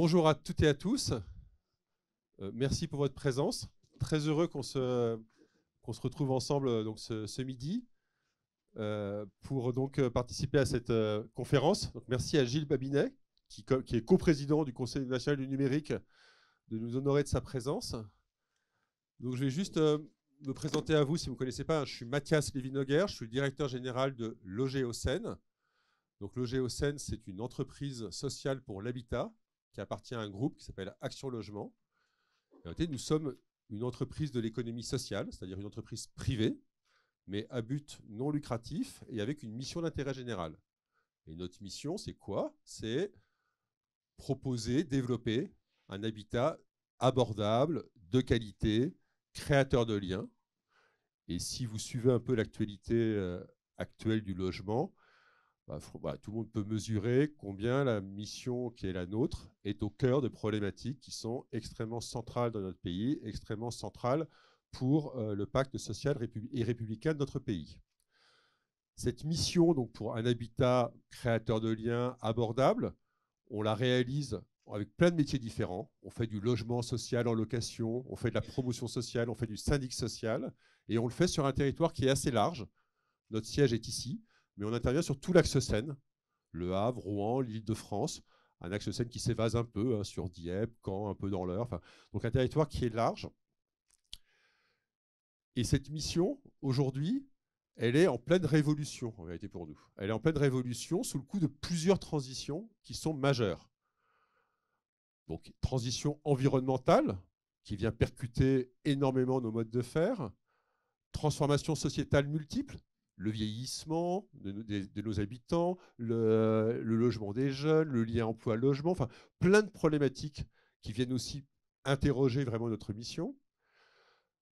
Bonjour à toutes et à tous. Euh, merci pour votre présence. Très heureux qu'on se, qu'on se retrouve ensemble euh, donc, ce, midi euh, pour donc, participer à cette conférence. merci à Gilles Babinet, qui, qui est président du Conseil national du numérique, de nous honorer de sa présence. Donc, je vais juste me présenter à vous si vous ne connaissez pas. Hein. Je suis Mathias Lévinoguer, je suis le directeur général de Logéocène. Donc Seine, c'est une entreprise sociale pour l'habitat qui appartient à un groupe qui s'appelle Action Logement. nous sommes une entreprise de l'économie sociale, c'est-à-dire une entreprise privée, mais à but non lucratif et avec une mission d'intérêt général. Et notre mission, c'est quoi C'est proposer, développer un habitat abordable, de qualité, créateur de liens. Et si vous suivez un peu l'actualité euh, actuelle du logement, bah, bah, tout le monde peut mesurer combien la mission qui est la nôtre est au cœur de problématiques qui sont extrêmement centrales dans notre pays, extrêmement centrales pour euh, le pacte social et républicain de notre pays. Cette mission, donc pour un habitat créateur de liens abordable, on la réalise avec plein de métiers différents. On fait du logement social en location, on fait de la promotion sociale, on fait du syndic social, et on le fait sur un territoire qui est assez large. Notre siège est ici, mais on intervient sur tout l'axe Seine, le Havre, Rouen, l'Île-de-France, un axe Seine qui s'évase un peu hein, sur Dieppe, Caen, un peu dans l'heure. Donc un territoire qui est large. Et cette mission, aujourd'hui, elle est en pleine révolution, en réalité pour nous. Elle est en pleine révolution sous le coup de plusieurs transitions qui sont majeures. Donc, transition environnementale, qui vient percuter énormément nos modes de faire, transformation sociétale multiple, le vieillissement de, nos habitants, le, logement des jeunes, le lien emploi-logement, enfin plein de problématiques qui viennent aussi interroger vraiment notre mission.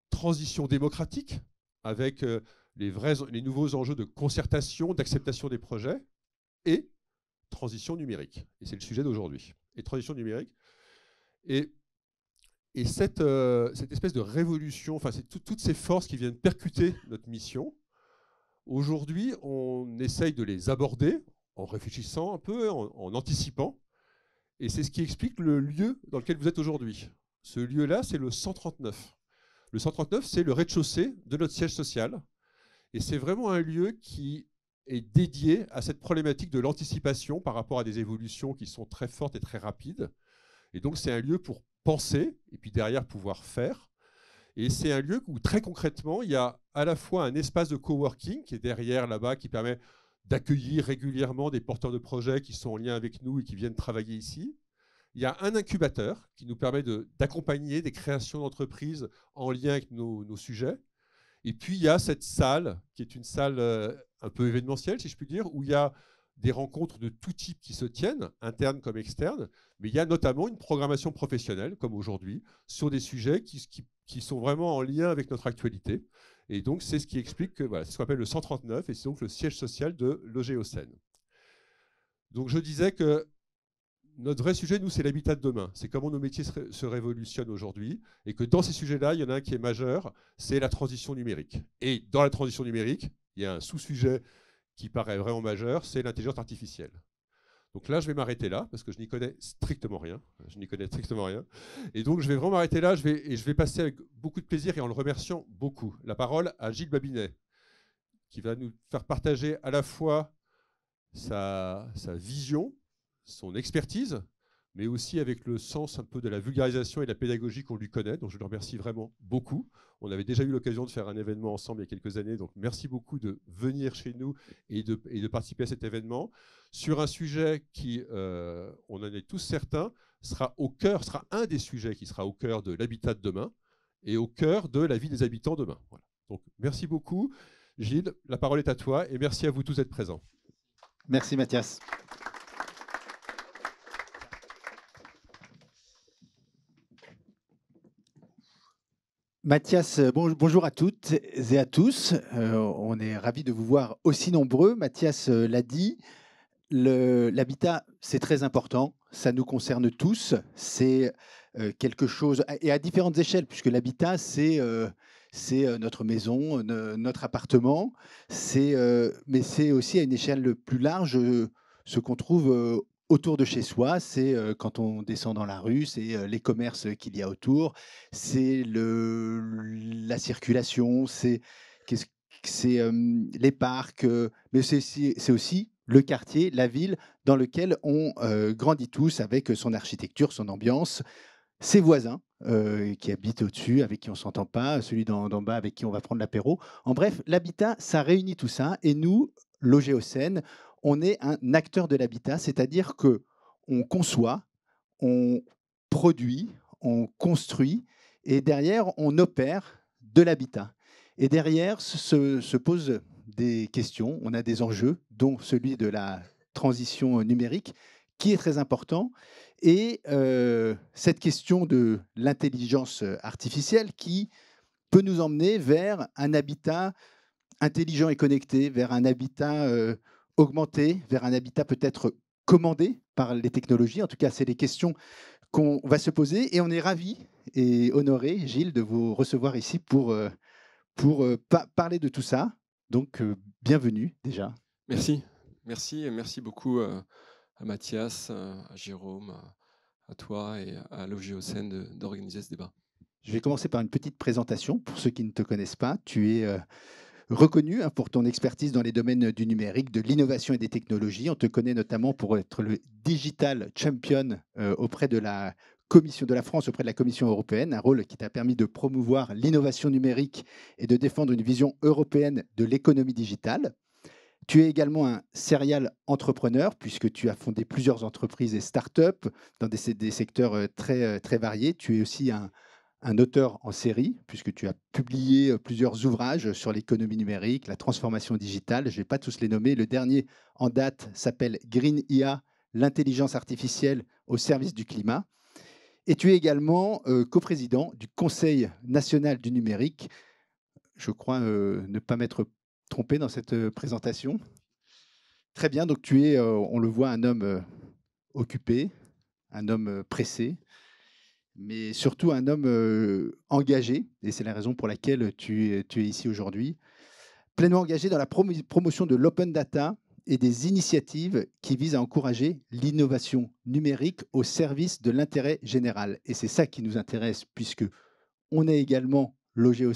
Transition démocratique avec euh, les, vrais, les nouveaux enjeux de concertation, d'acceptation des projets et transition numérique. Et c'est le sujet d'aujourd'hui. Et transition numérique. Et, et cette, euh, cette espèce de révolution, enfin, c'est toutes ces forces qui viennent percuter notre mission Aujourd'hui, on essaye de les aborder en réfléchissant un peu, en, anticipant. Et c'est ce qui explique le lieu dans lequel vous êtes aujourd'hui. Ce lieu-là, c'est le 139. Le 139, c'est le rez-de-chaussée de notre siège social. Et c'est vraiment un lieu qui est dédié à cette problématique de l'anticipation par rapport à des évolutions qui sont très fortes et très rapides. Et donc, c'est un lieu pour penser et puis derrière pouvoir faire. Et c'est un lieu où très concrètement, il y a à la fois un espace de coworking qui est derrière là-bas, qui permet d'accueillir régulièrement des porteurs de projets qui sont en lien avec nous et qui viennent travailler ici. Il y a un incubateur qui nous permet d'accompagner des créations d'entreprises en lien avec nos, sujets. Et puis il y a cette salle, qui est une salle euh, un peu événementielle, si je puis dire, où il y a des rencontres de tout type qui se tiennent, internes comme externes, mais il y a notamment une programmation professionnelle, comme aujourd'hui, sur des sujets qui, qui qui sont vraiment en lien avec notre actualité. Et donc, c'est ce qui explique que voilà, c'est ce qu'on appelle le 139, et c'est donc le siège social de l'Ogéocène. Donc, je disais que notre vrai sujet, nous, c'est l'habitat de demain. C'est comment nos métiers se révolutionnent aujourd'hui. Et que dans ces sujets-là, il y en a un qui est majeur, c'est la transition numérique. Et dans la transition numérique, il y a un sous-sujet qui paraît vraiment majeur, c'est l'intelligence artificielle. Donc là, je vais m'arrêter là parce que je n'y connais strictement rien. Je n'y connais strictement rien. Et donc, je vais vraiment m'arrêter là. Je vais, et je vais passer avec beaucoup de plaisir et en le remerciant beaucoup la parole à Gilles Babinet, qui va nous faire partager à la fois sa vision, son expertise, mais aussi avec le sens un peu de la vulgarisation et de la pédagogie qu'on lui connaît. Donc je le remercie vraiment beaucoup. On avait déjà eu l'occasion de faire un événement ensemble il y a quelques années, donc merci beaucoup de venir chez nous et de, participer à cet événement sur un sujet qui, euh, on en est tous certains, sera au cœur, sera un des sujets qui sera au cœur de l'habitat de demain et au cœur de la vie des habitants demain. Voilà. Donc merci beaucoup. Gilles, la parole est à toi et merci à vous tous d'être présents. Merci Mathias. Mathias, euh, bonjour à toutes et à tous. Euh, on est ravis de vous voir aussi nombreux. Mathias euh, l'a dit, l'habitat, c'est très important. Ça nous concerne tous. C'est quelque chose, et à différentes échelles, puisque l'habitat, c'est notre maison, notre appartement, mais c'est aussi à une échelle plus large ce qu'on trouve autour de chez soi, c'est euh, quand on descend dans la rue, c'est euh, les commerces qu'il y a autour, c'est le, la circulation, c'est c'est euh, les parcs, mais c'est aussi le quartier, la ville dans lequel on grandit tous avec son architecture, son ambiance, ses voisins qui habitent au-dessus, avec qui on s'entend pas, celui d'en bas avec qui on va prendre l'apéro. En bref, l'habitat, ça réunit tout ça et nous, logés au Seine, on est un acteur de l'habitat, c'est-à-dire que on conçoit, on produit, on construit, et derrière, on opère de l'habitat. Et derrière, se, posent des questions, on a des enjeux, dont celui de la transition numérique, qui est très important, et euh, cette question de l'intelligence artificielle qui peut nous emmener vers un habitat intelligent et connecté, vers un habitat euh, augmenter vers un habitat peut-être commandé par les technologies. En tout cas, c'est les questions qu'on va se poser. Et on est ravi et honoré, Gilles, de vous recevoir ici pour, euh, pour euh, parler de tout ça. Donc, euh, bienvenue déjà. Merci. Merci. Merci beaucoup à Mathias, à Jérôme, à toi et à l'OGEOCEN d'organiser ce débat. Je vais commencer par une petite présentation pour ceux qui ne te connaissent pas. Tu es reconnu hein, pour ton expertise dans les domaines du numérique, de l'innovation et des technologies. On te connaît notamment pour être le digital champion euh, auprès de la Commission de la France auprès de la Commission européenne, un rôle qui t'a permis de promouvoir l'innovation numérique et de défendre une vision européenne de l'économie digitale. Tu es également un serial entrepreneur puisque tu as fondé plusieurs entreprises et startups dans des, des secteurs euh, très, euh, très variés. Tu es aussi un, un auteur en série, puisque tu as publié plusieurs ouvrages sur l'économie numérique, la transformation digitale. Je ne vais pas tous les nommer. Le dernier en date s'appelle Green IA, l'intelligence artificielle au service du climat. Et tu es également coprésident du Conseil national du numérique. Je crois ne pas m'être trompé dans cette présentation. Très bien, donc tu es, on le voit, un homme occupé, un homme pressé, mais surtout un homme euh, engagé, et c'est la raison pour laquelle tu, es ici aujourd'hui, pleinement engagé dans la promotion de l'open data et des initiatives qui visent à encourager l'innovation numérique au service de l'intérêt général. Et c'est ça qui nous intéresse, puisque on est également logé au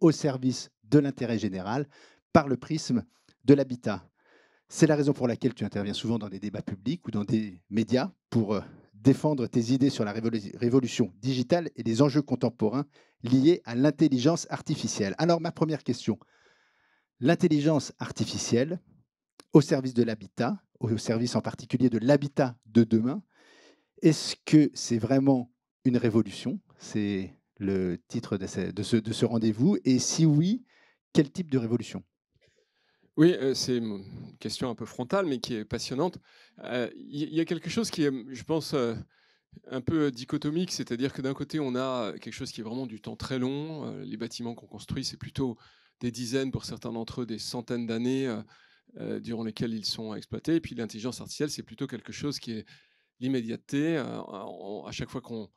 au service de l'intérêt général par le prisme de l'habitat. C'est la raison pour laquelle tu interviens souvent dans des débats publics ou dans des médias pour euh, défendre tes idées sur la révolution digitale et les enjeux contemporains liés à l'intelligence artificielle. Alors ma première question, l'intelligence artificielle au service de l'habitat, au service en particulier de l'habitat de demain, est-ce que c'est vraiment une révolution C'est le titre de ce, de ce rendez-vous. Et si oui, quel type de révolution oui, c'est une question un peu frontale, mais qui est passionnante. Il y, a quelque chose qui est, je pense, un peu dichotomique, c'est-à-dire que d'un côté, on a quelque chose qui est vraiment du temps très long. les bâtiments qu'on construit, c'est plutôt des dizaines, pour certains d'entre eux, des centaines d'années durant lesquelles ils sont exploités. Et puis l'intelligence artificielle, c'est plutôt quelque chose qui est l'immédiateté. Hein, à chaque fois qu'on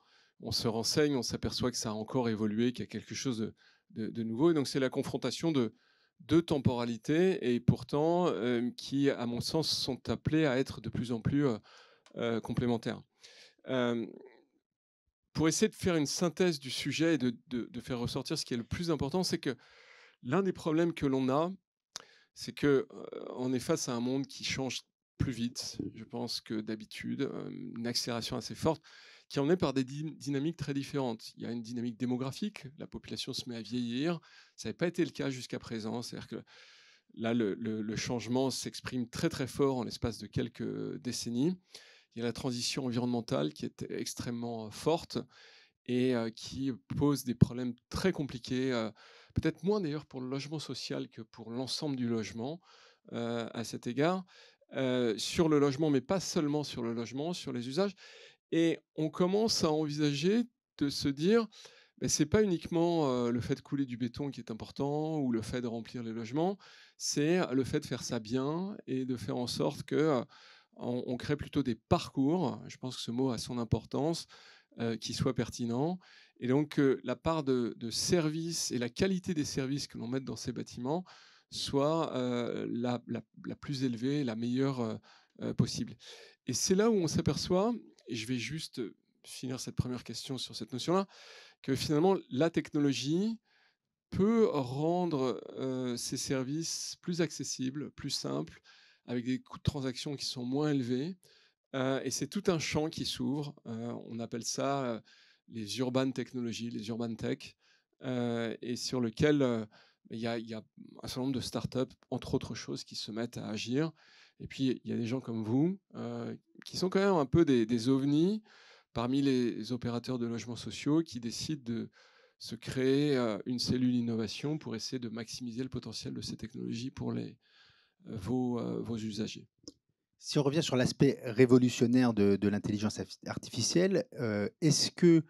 se renseigne, on s'aperçoit que ça a encore évolué, qu'il y a quelque chose de nouveau. Et donc c'est la confrontation de de temporalité et pourtant qui, à mon sens, sont appelés à être de plus en plus complémentaires. pour essayer de faire une synthèse du sujet et de, faire ressortir ce qui est le plus important, c'est que l'un des problèmes que l'on a, c'est que on est face à un monde qui change plus vite, je pense, que d'habitude, une accélération assez forte qui est par des dynamiques très différentes. Il y a une dynamique démographique, la population se met à vieillir, ça n'avait pas été le cas jusqu'à présent, c'est-à-dire que là, le, le changement s'exprime très très fort en l'espace de quelques décennies. Il y a la transition environnementale qui est extrêmement euh, forte et euh, qui pose des problèmes très compliqués, euh, peut-être moins d'ailleurs pour le logement social que pour l'ensemble du logement à cet égard, sur le logement, mais pas seulement sur le logement, sur les usages. Et on commence à envisager de se dire, mais bah, c'est pas uniquement le fait de couler du béton qui est important ou le fait de remplir les logements, c'est le fait de faire ça bien et de faire en sorte que on, crée plutôt des parcours. Je pense que ce mot a son importance, qui soit pertinent. Et donc la part de, de service et la qualité des services que l'on met dans ces bâtiments soit la, plus élevée, la meilleure possible. Et c'est là où on s'aperçoit et je vais juste finir cette première question sur cette notion-là, que finalement, la technologie peut rendre ces services plus accessibles, plus simples, avec des coûts de transaction qui sont moins élevés. et c'est tout un champ qui s'ouvre. on appelle ça les urban technologies, les urban tech, et sur lequel il y, a un certain nombre de startups, entre autres choses, qui se mettent à agir. Et puis, il y a des gens comme vous euh, qui sont quand même un peu des, ovnis parmi les opérateurs de logements sociaux qui décident de se créer euh, une cellule innovation pour essayer de maximiser le potentiel de ces technologies pour les, euh, vos, vos usagers. Si on revient sur l'aspect révolutionnaire de, l'intelligence artificielle, est-ce que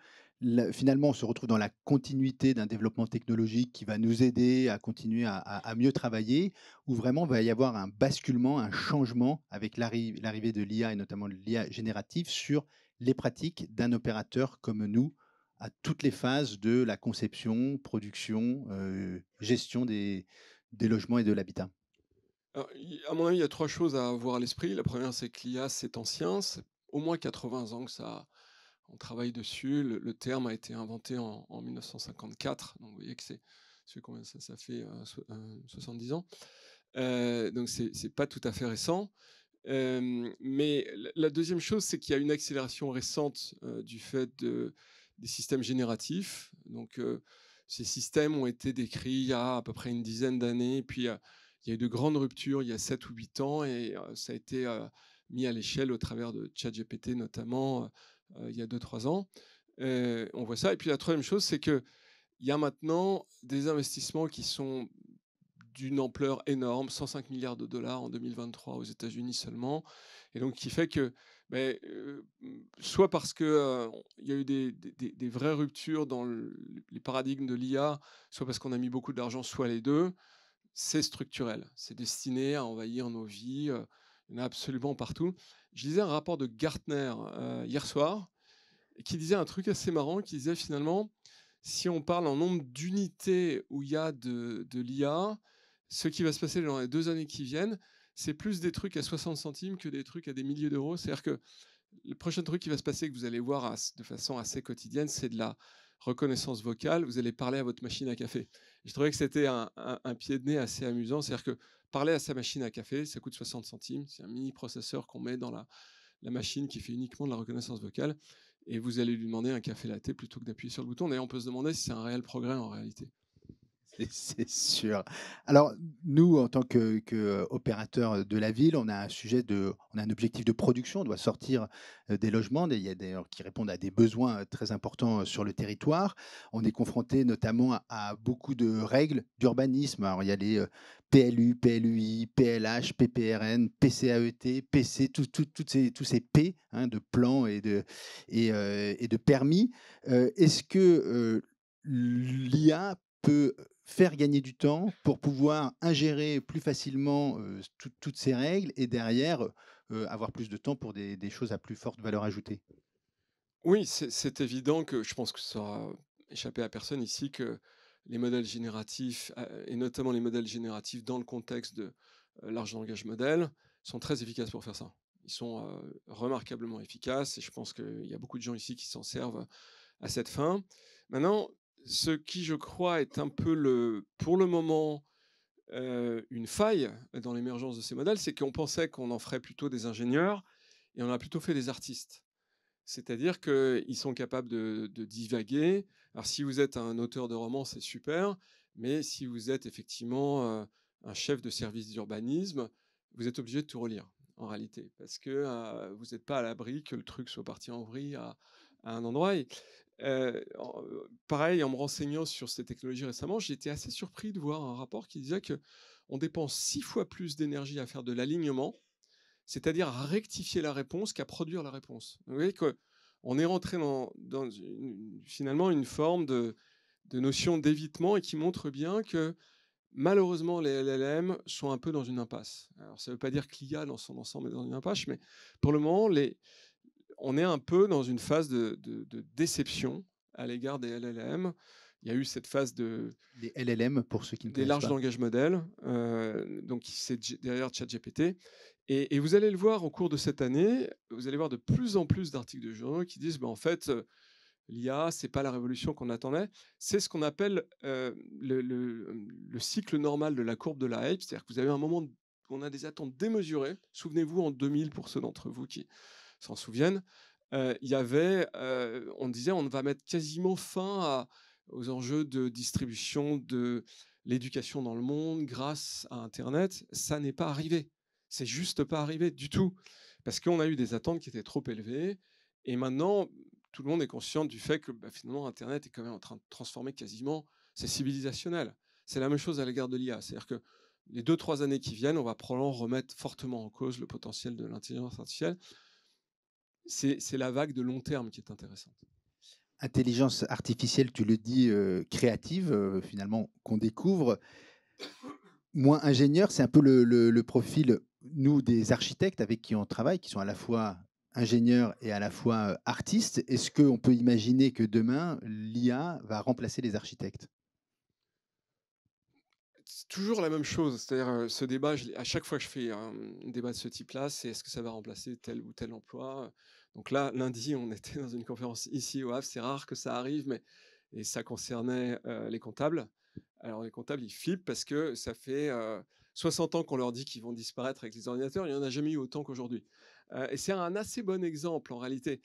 finalement, on se retrouve dans la continuité d'un développement technologique qui va nous aider à continuer à, mieux travailler, ou vraiment va y avoir un basculement, un changement avec l'arrivée de l'IA et notamment de l'IA générative sur les pratiques d'un opérateur comme nous à toutes les phases de la conception, production, euh, gestion des, des logements et de l'habitat. À mon avis, il y a trois choses à avoir à l'esprit. La première, c'est que l'IA, c'est ancien, c'est au moins 80 ans que ça on travaille dessus. Le, terme a été inventé en, 1954, donc vous voyez que c'est ça, fait 70 euh, euh, ans. Euh, donc c'est pas tout à fait récent. Euh, mais la deuxième chose, c'est qu'il y a une accélération récente du fait de, des systèmes génératifs. Donc ces systèmes ont été décrits il y a à peu près une dizaine d'années, puis il y a eu de grandes ruptures il y a 7 ou 8 ans, et ça a été mis à l'échelle au travers de ChatGPT notamment euh, il y a 2-3 ans. Euh, on voit ça. Et puis la troisième chose, c'est qu'il y a maintenant des investissements qui sont d'une ampleur énorme, 105 milliards de dollars en 2023 aux États-Unis seulement, et donc qui fait que, ben, euh, soit parce qu'il y a eu des, vraies ruptures dans les paradigmes de l'IA, soit parce qu'on a mis beaucoup d'argent, soit les deux, c'est structurel, c'est destiné à envahir nos vies, il y en a absolument partout. Je lisais un rapport de Gartner euh, hier soir qui disait un truc assez marrant, qui disait finalement, si on parle en nombre d'unités où il y a de, l'IA, ce qui va se passer dans les deux années qui viennent, c'est plus des trucs à 60 centimes que des trucs à des milliers d'euros. C'est-à-dire que le prochain truc qui va se passer, que vous allez voir de façon assez quotidienne, c'est de la reconnaissance vocale. Vous allez parler à votre machine à café. Je trouvais que c'était un, un, pied de nez assez amusant. C'est-à-dire que parler à sa machine à café, ça coûte 60 centimes. C'est un mini processeur qu'on met dans la, machine qui fait uniquement de la reconnaissance vocale. Et vous allez lui demander un café latte plutôt que d'appuyer sur le bouton. et on peut se demander si c'est un réel progrès en réalité c'est sûr. Alors, nous, en tant que, de la ville, on a un sujet on un objectif de production. On doit sortir euh, des logements, il y a qui répondent à des besoins euh, très importants euh, sur le territoire. On est confronté notamment à, beaucoup de règles d'urbanisme. Alors, il y a les PLU, PLUI, PLH, PPRN, PCAET, PC, ces, tous ces P hein, de plans et de, permis. Est-ce que l'IA peut faire gagner du temps pour pouvoir ingérer plus facilement toutes ces règles et derrière avoir plus de temps pour des, choses à plus forte valeur ajoutée Oui, c'est évident que je pense que ça aura échappé à personne ici que les modèles génératifs, et notamment les modèles génératifs dans le contexte de large langage modèle, sont très efficaces pour faire ça. Ils sont remarquablement efficaces et je pense qu'il y a beaucoup de gens ici qui s'en servent à cette fin. Maintenant, ce qui, je crois, est un peu, le, pour le moment, euh, une faille dans l'émergence de ces modèles, c'est qu'on pensait qu'on en ferait plutôt des ingénieurs et on a plutôt fait des artistes. C'est-à-dire qu'ils sont capables de, divaguer. Alors, si vous êtes un auteur de roman, c'est super, mais si vous êtes effectivement euh, un chef de service d'urbanisme, vous êtes obligé de tout relire, en réalité, parce que euh, vous n'êtes pas à l'abri que le truc soit parti en vrille à, à un endroit. Et, pareil, en me renseignant sur ces technologies récemment, j'ai été assez surpris de voir un rapport qui disait que on dépense six fois plus d'énergie à faire de l'alignement, c'est-à-dire à rectifier la réponse qu'à produire la réponse. Vous voyez qu'on est rentré dans, dans finalement une forme de, de notion d'évitement et qui montre bien que malheureusement, les LLM sont un peu dans une impasse. Alors, ça ne veut pas dire que l'IA dans son ensemble est dans une impasse, mais pour le moment, les, on est un peu dans une phase de, déception à l'égard des LLM. Il y a eu cette phase de des LLM pour ceux qui ne des larges langages modèles, euh, donc c'est derrière ChatGPT. Et, et, vous allez le voir au cours de cette année, vous allez voir de plus en plus d'articles de journaux qui disent, bah, en fait, euh, l'IA, c'est pas la révolution qu'on attendait, c'est ce qu'on appelle euh, le, le, cycle normal de la courbe de la hype, c'est-à-dire que vous avez un moment où on a des attentes démesurées. Souvenez-vous en 2000 pour ceux d'entre vous qui s'en souviennent, il y avait, on disait, on va mettre quasiment fin aux enjeux de distribution de l'éducation dans le monde grâce à Internet. Ça n'est pas arrivé. C'est juste pas arrivé du tout. Parce qu'on a eu des attentes qui étaient trop élevées. Et maintenant, tout le monde est conscient du fait que bah, finalement, Internet est quand même en train de transformer quasiment. ses civilisationnel. C'est la même chose à l'égard de l'IA. C'est-à-dire que les deux, trois années qui viennent, on va probablement remettre fortement en cause le potentiel de l'intelligence artificielle c'est la vague de long terme qui est intéressante. Intelligence artificielle, tu le dis, euh, créative, euh, finalement, qu'on découvre. Moins ingénieur, c'est un peu le, le, profil, nous, des architectes avec qui on travaille, qui sont à la fois ingénieurs et à la fois euh, artistes. Est-ce qu'on peut imaginer que demain, l'IA va remplacer les architectes toujours la même chose. C'est-à-dire, euh, ce débat, à chaque fois que je fais un débat de ce type-là, c'est est-ce que ça va remplacer tel ou tel emploi Donc là, lundi, on était dans une conférence ici au Havre. C'est rare que ça arrive, mais et ça concernait euh, les comptables. Alors, les comptables, ils flippent parce que ça fait 60 euh, ans qu'on leur dit qu'ils vont disparaître avec les ordinateurs. Il n'y en a jamais eu autant qu'aujourd'hui. et c'est un assez bon exemple, en réalité.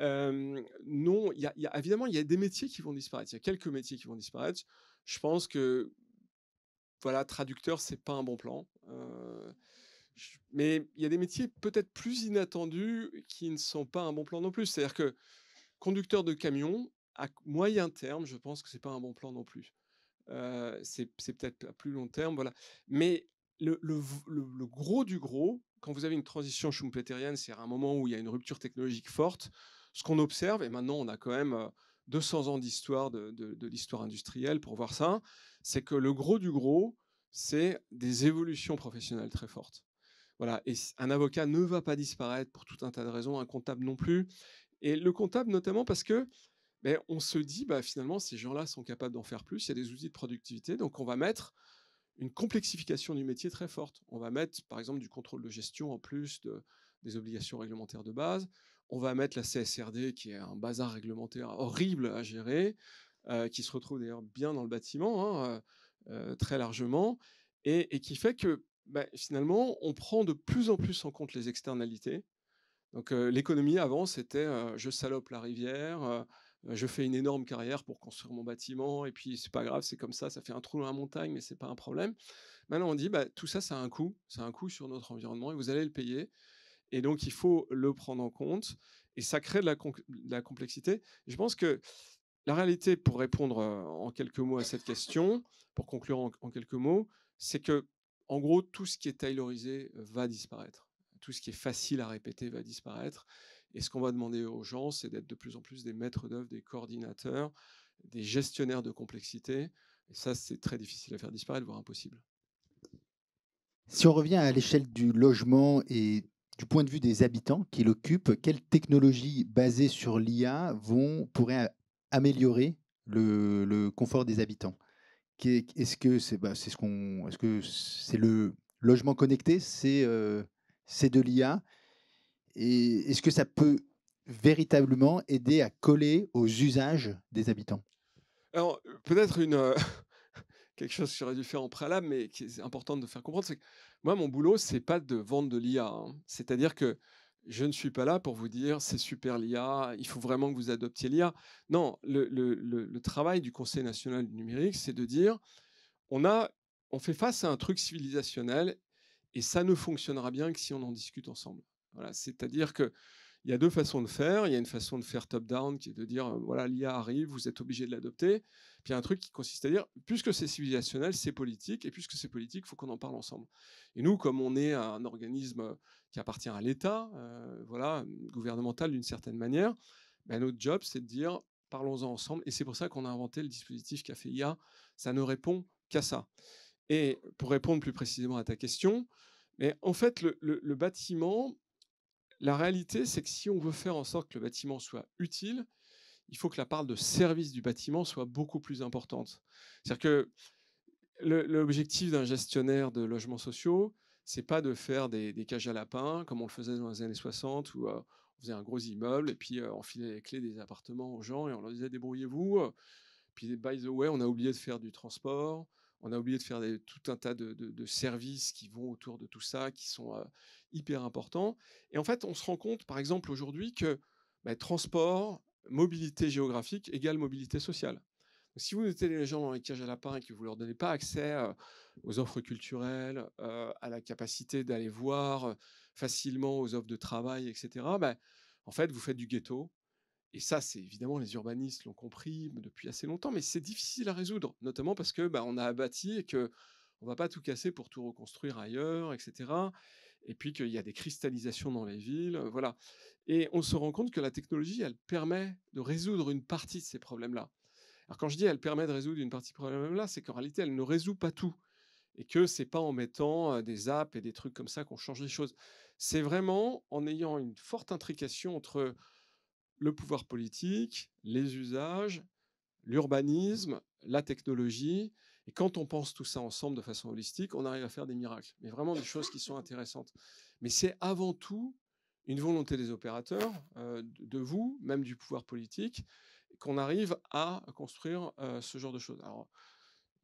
non, il y a, évidemment, il y a des métiers qui vont disparaître. Il y a quelques métiers qui vont disparaître. Je pense que voilà, traducteur, c'est pas un bon plan. mais il y a des métiers peut-être plus inattendus qui ne sont pas un bon plan non plus. C'est-à-dire que conducteur de camion, à moyen terme, je pense que c'est pas un bon plan non plus. c'est peut-être à plus long terme, voilà. Mais le, gros du gros, quand vous avez une transition schumpeterienne, c'est-à-dire un moment où il y a une rupture technologique forte, ce qu'on observe, et maintenant on a quand même 200 ans d'histoire de, l'histoire industrielle pour voir ça, c'est que le gros du gros, c'est des évolutions professionnelles très fortes. Voilà, et un avocat ne va pas disparaître pour tout un tas de raisons, un comptable non plus. Et le comptable notamment parce que ben, on se dit, bah, finalement, ces gens-là sont capables d'en faire plus, il y a des outils de productivité, donc on va mettre une complexification du métier très forte. On va mettre, par exemple, du contrôle de gestion en plus des obligations réglementaires de base on va mettre la CSRD, qui est un bazar réglementaire horrible à gérer, euh, qui se retrouve d'ailleurs bien dans le bâtiment, hein, euh, euh, très largement, et, qui fait que bah, finalement, on prend de plus en plus en compte les externalités. Donc l'économie avant, c'était je salope la rivière, je fais une énorme carrière pour construire mon bâtiment, et puis c'est pas grave, c'est comme ça, ça fait un trou dans la montagne, mais c'est pas un problème. Maintenant, on dit bah, tout ça, ça a un coût, ça a un coût sur notre environnement, et vous allez le payer. Et donc, il faut le prendre en compte. Et ça crée de la, la complexité. je pense que la réalité, pour répondre euh, en quelques mots à cette question, pour conclure en, quelques mots, c'est que, en gros, tout ce qui est taylorisé euh, va disparaître. Tout ce qui est facile à répéter va disparaître. Et ce qu'on va demander aux gens, c'est d'être de plus en plus des maîtres d'œuvre, des coordinateurs, des gestionnaires de complexité. Et ça, c'est très difficile à faire disparaître, voire impossible. Si on revient à l'échelle du logement et du point de vue des habitants qui l'occupent, quelles technologies basées sur l'IA vont pourraient améliorer le, confort des habitants Est-ce que bah, c'est ce qu'on, est-ce que c'est le logement connecté, euh, c'est de l'IA Et est-ce que ça peut véritablement aider à coller aux usages des habitants alors, peut-être une, euh, quelque chose que j'aurais dû faire en préalable, mais qui est important de faire comprendre, c'est que moi, mon boulot, c'est pas de vendre de l'IA. Hein. C'est-à-dire que je ne suis pas là pour vous dire c'est super l'IA, il faut vraiment que vous adoptiez l'IA. Non, le, le, travail du Conseil national du numérique, c'est de dire on, a, on fait face à un truc civilisationnel et ça ne fonctionnera bien que si on en discute ensemble. Voilà, c'est-à-dire que il y a deux façons de faire. Il y a une façon de faire top-down, qui est de dire, voilà, l'IA arrive, vous êtes obligé de l'adopter. Puis il y a un truc qui consiste à dire, puisque c'est civilisationnel, c'est politique, et puisque c'est politique, il faut qu'on en parle ensemble. Et nous, comme on est un organisme qui appartient à l'État, voilà, gouvernemental d'une certaine manière, ben, notre job, c'est de dire, parlons-en ensemble. Et c'est pour ça qu'on a inventé le dispositif Café IA. Ça ne répond qu'à ça. Et pour répondre plus précisément à ta question, mais en fait, le bâtiment, la réalité, c'est que si on veut faire en sorte que le bâtiment soit utile, il faut que la part de service du bâtiment soit beaucoup plus importante. C'est-à-dire que l'objectif d'un gestionnaire de logements sociaux, c'est pas de faire des, cages à lapins comme on le faisait dans les années 60 où euh, on faisait un gros immeuble et puis euh, on filait les clés des appartements aux gens et on leur disait débrouillez-vous. Puis by the way, on a oublié de faire du transport, on a oublié de faire tout un tas de, services qui vont autour de tout ça, qui sont hyper importants. Et en fait, on se rend compte, par exemple, aujourd'hui, que bah, transport, mobilité géographique égale mobilité sociale. si vous mettez les gens dans les cages à lapins et que vous ne leur donnez pas accès aux offres culturelles, à la capacité d'aller voir facilement aux offres de travail, etc., bah, en fait, vous faites du ghetto et ça, c'est évidemment les urbanistes l'ont compris depuis assez longtemps, mais c'est difficile à résoudre, notamment parce que bah, on a abattu et que on va pas tout casser pour tout reconstruire ailleurs, etc. Et puis qu'il y a des cristallisations dans les villes, euh, voilà. Et on se rend compte que la technologie, elle permet de résoudre une partie de ces problèmes-là. Alors quand je dis elle permet de résoudre une partie de ces problèmes-là, c'est qu'en réalité, elle ne résout pas tout. Et que c'est pas en mettant des apps et des trucs comme ça qu'on change les choses. C'est vraiment en ayant une forte intrication entre le pouvoir politique, les usages, l'urbanisme, la technologie. Et quand on pense tout ça ensemble de façon holistique, on arrive à faire des miracles, mais vraiment des choses qui sont intéressantes. Mais c'est avant tout une volonté des opérateurs, euh, de vous, même du pouvoir politique, qu'on arrive à construire euh, ce genre de choses. Alors,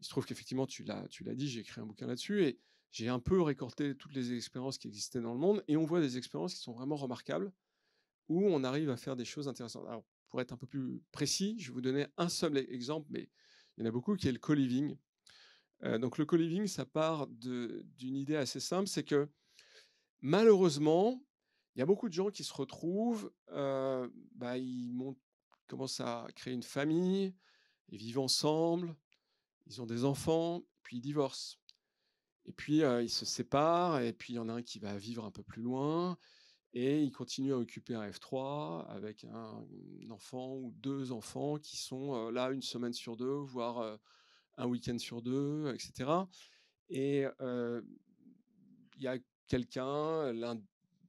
il se trouve qu'effectivement, tu l'as dit, j'ai écrit un bouquin là-dessus, et j'ai un peu récorté toutes les expériences qui existaient dans le monde, et on voit des expériences qui sont vraiment remarquables, où on arrive à faire des choses intéressantes. pour être un peu plus précis, je vais vous donner un seul exemple, mais il y en a beaucoup, qui est le co-living. Euh, donc le co-living, ça part d'une idée assez simple, c'est que malheureusement, il y a beaucoup de gens qui se retrouvent, euh, bah, ils commencent à créer une famille, ils vivent ensemble, ils ont des enfants, puis ils divorcent. Et puis euh, ils se séparent, et puis il y en a un qui va vivre un peu plus loin, et il continue à occuper un F3 avec un, enfant ou deux enfants qui sont là une semaine sur deux, voire un week-end sur deux, etc. Et il y a quelqu'un, l'un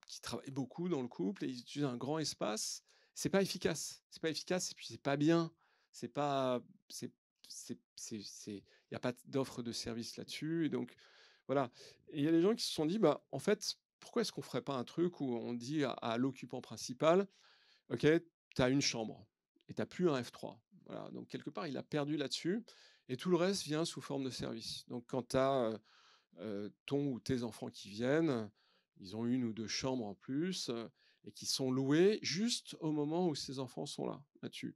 qui travaille beaucoup dans le couple et ils utilisent un grand espace, c'est pas efficace. C'est pas efficace et puis c'est pas bien. C'est pas, c'est, il n'y a pas d'offre de service là-dessus. donc, voilà. Et il y a des gens qui se sont dit, bah, en fait, pourquoi est-ce qu'on ferait pas un truc où on dit à, l'occupant principal, OK, tu as une chambre et tu n'as plus un F3. Voilà, donc quelque part, il a perdu là-dessus et tout le reste vient sous forme de service. Donc quand tu as ton ou tes enfants qui viennent, ils ont une ou deux chambres en plus et qui sont louées juste au moment où ces enfants sont là, là-dessus.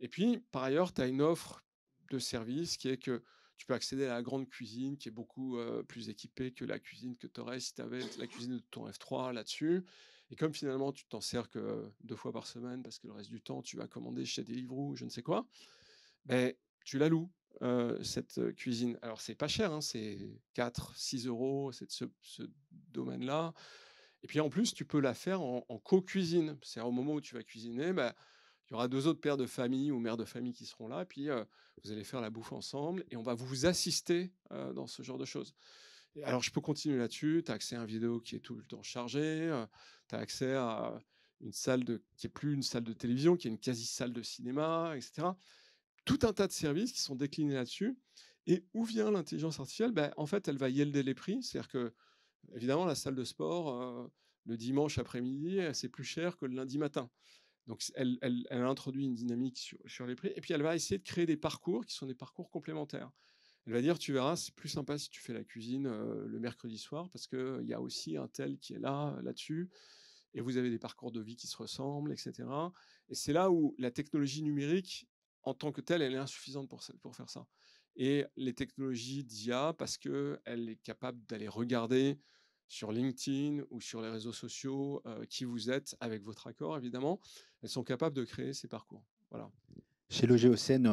Et puis, par ailleurs, tu as une offre de service qui est que tu peux accéder à la grande cuisine qui est beaucoup plus équipée que la cuisine que tu aurais si tu avais la cuisine de ton F3 là-dessus. Et comme finalement, tu t'en sers que deux fois par semaine parce que le reste du temps, tu vas commander chez Deliveroo, je ne sais quoi, mais ben, tu la loues. cette cuisine. Alors, c'est pas cher, hein, c'est 4, 6 euros, c'est ce, domaine-là. Et puis en plus, tu peux la faire en, co-cuisine. C'est-à-dire au moment où tu vas cuisiner, ben, il y aura deux autres pères de famille ou mères de famille qui seront là, et puis vous allez faire la bouffe ensemble, et on va vous assister dans ce genre de choses. Et alors, je peux continuer là-dessus. Tu as accès à une vidéo qui est tout le temps chargée, tu as accès à une salle de, qui n'est plus une salle de télévision, qui est une quasi-salle de cinéma, etc. Tout un tas de services qui sont déclinés là-dessus. Et où vient l'intelligence artificielle ben, En fait, elle va yelder les prix. C'est-à-dire que, évidemment, la salle de sport, le dimanche après-midi, c'est plus cher que le lundi matin. Donc, elle, a introduit une dynamique sur, les prix. Et puis, elle va essayer de créer des parcours qui sont des parcours complémentaires. Elle va dire, tu verras, c'est plus sympa si tu fais la cuisine euh, le mercredi soir parce qu'il euh, y a aussi un tel qui est là, là-dessus. Et vous avez des parcours de vie qui se ressemblent, etc. Et c'est là où la technologie numérique, en tant que telle, elle est insuffisante pour, pour faire ça. Et les technologies d'IA, parce qu'elle est capable d'aller regarder sur LinkedIn ou sur les réseaux sociaux qui vous êtes, avec votre accord évidemment, elles sont capables de créer ces parcours. Voilà. Chez Logéocène,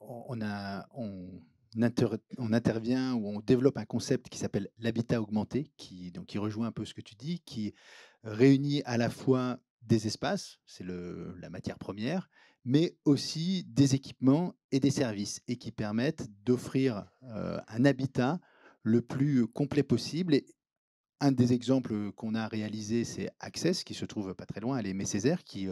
on, on, intervient ou on développe un concept qui s'appelle l'habitat augmenté, qui, donc, qui rejoint un peu ce que tu dis, qui réunit à la fois des espaces, c'est la matière première, mais aussi des équipements et des services, et qui permettent d'offrir un habitat le plus complet possible et, un des exemples qu'on a réalisé, c'est Access, qui se trouve pas très loin, à Les Césaire, qui,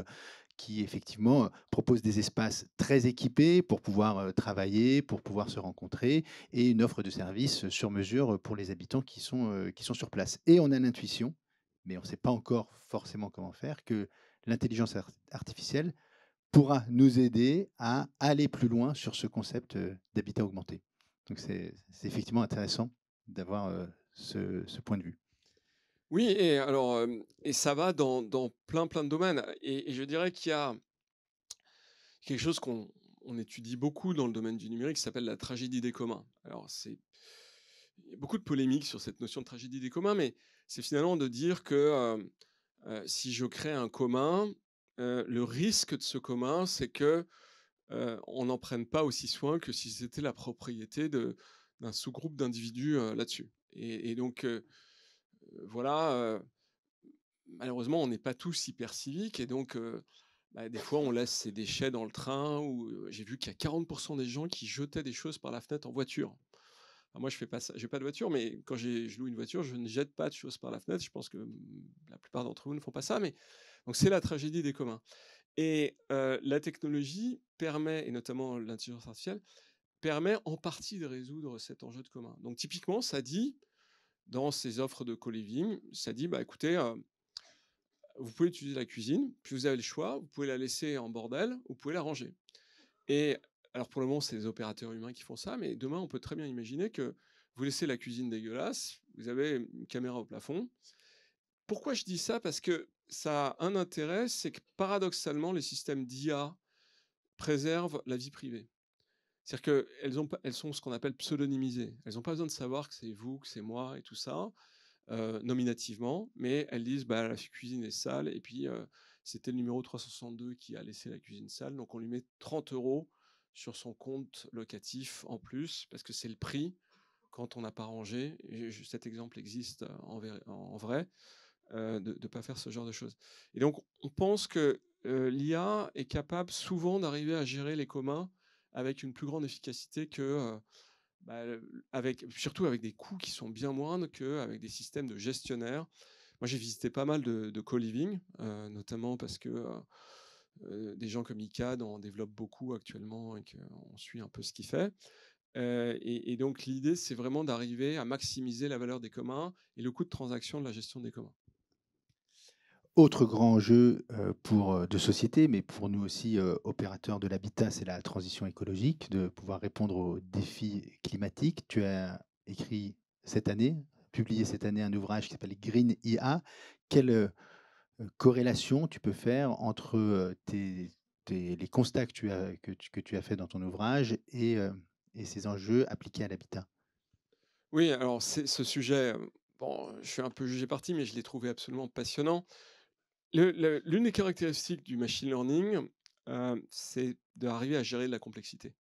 qui effectivement propose des espaces très équipés pour pouvoir travailler, pour pouvoir se rencontrer, et une offre de services sur mesure pour les habitants qui sont, qui sont sur place. Et on a l'intuition, mais on ne sait pas encore forcément comment faire, que l'intelligence artificielle pourra nous aider à aller plus loin sur ce concept d'habitat augmenté. Donc c'est effectivement intéressant d'avoir ce point de vue. Oui, et alors, et ça va dans, plein, plein de domaines. Et, je dirais qu'il y a quelque chose qu'on étudie beaucoup dans le domaine du numérique qui s'appelle la tragédie des communs. Alors, c'est il y a beaucoup de polémiques sur cette notion de tragédie des communs, mais c'est finalement de dire que si je crée un commun, le risque de ce commun, c'est que on n'en prenne pas aussi soin que si c'était la propriété d'un sous-groupe d'individus là-dessus. et, donc, voilà, malheureusement, on n'est pas tous hyper civiques et donc bah, des fois, on laisse ses déchets dans le train. Ou j'ai vu qu'il y a 40% des gens qui jetaient des choses par la fenêtre en voiture. moi, je fais pas J'ai pas de voiture, mais quand je loue une voiture, je ne jette pas de choses par la fenêtre. Je pense que mmh, la plupart d'entre vous ne font pas ça, mais donc c'est la tragédie des communs. Et la technologie permet, et notamment l'intelligence artificielle, permet en partie de résoudre cet enjeu de commun. Donc typiquement, ça dit dans ses offres de co-living, ça dit, bah, écoutez, euh, vous pouvez utiliser la cuisine, puis vous avez le choix, vous pouvez la laisser en bordel, vous pouvez la ranger. Et alors pour le moment, c'est les opérateurs humains qui font ça, mais demain, on peut très bien imaginer que vous laissez la cuisine dégueulasse, vous avez une caméra au plafond. Pourquoi je dis ça Parce que ça a un intérêt, c'est que paradoxalement, les systèmes d'IA préservent la vie privée. C'est-à-dire qu'elles elles sont ce qu'on appelle pseudonymisées. Elles n'ont pas besoin de savoir que c'est vous, que c'est moi et tout ça, euh, nominativement, mais elles disent bah, la cuisine est sale et puis euh, c'était le numéro 362 qui a laissé la cuisine sale, donc on lui met 30 euros sur son compte locatif en plus parce que c'est le prix quand on n'a pas rangé. cet exemple existe en, vrai, en vrai euh, de ne pas faire ce genre de choses. Et donc on pense que l'IA est capable souvent d'arriver à gérer les communs avec une plus grande efficacité que bah, avec, surtout avec des coûts qui sont bien moindres qu'avec des systèmes de gestionnaires. Moi, j'ai visité pas mal de, co-living, notamment parce que des gens comme ICAD en développent beaucoup actuellement et qu'on suit un peu ce qu'il fait. et, donc, l'idée, c'est vraiment d'arriver à maximiser la valeur des communs et le coût de transaction de la gestion des communs. Autre grand enjeu euh, pour, euh, de société, mais pour nous aussi euh, opérateurs de l'habitat, c'est la transition écologique, de pouvoir répondre aux défis climatiques. Tu as écrit cette année, publié cette année un ouvrage qui s'appelle Green IA. Quelle corrélation tu peux faire entre les constats que tu, as, que, as fait dans ton ouvrage et, et ces enjeux appliqués à l'habitat Oui, alors ce sujet, bon, je suis un peu jugé parti, mais je l'ai trouvé absolument passionnant. L'une des caractéristiques du machine learning, euh, c'est d'arriver à gérer de la complexité,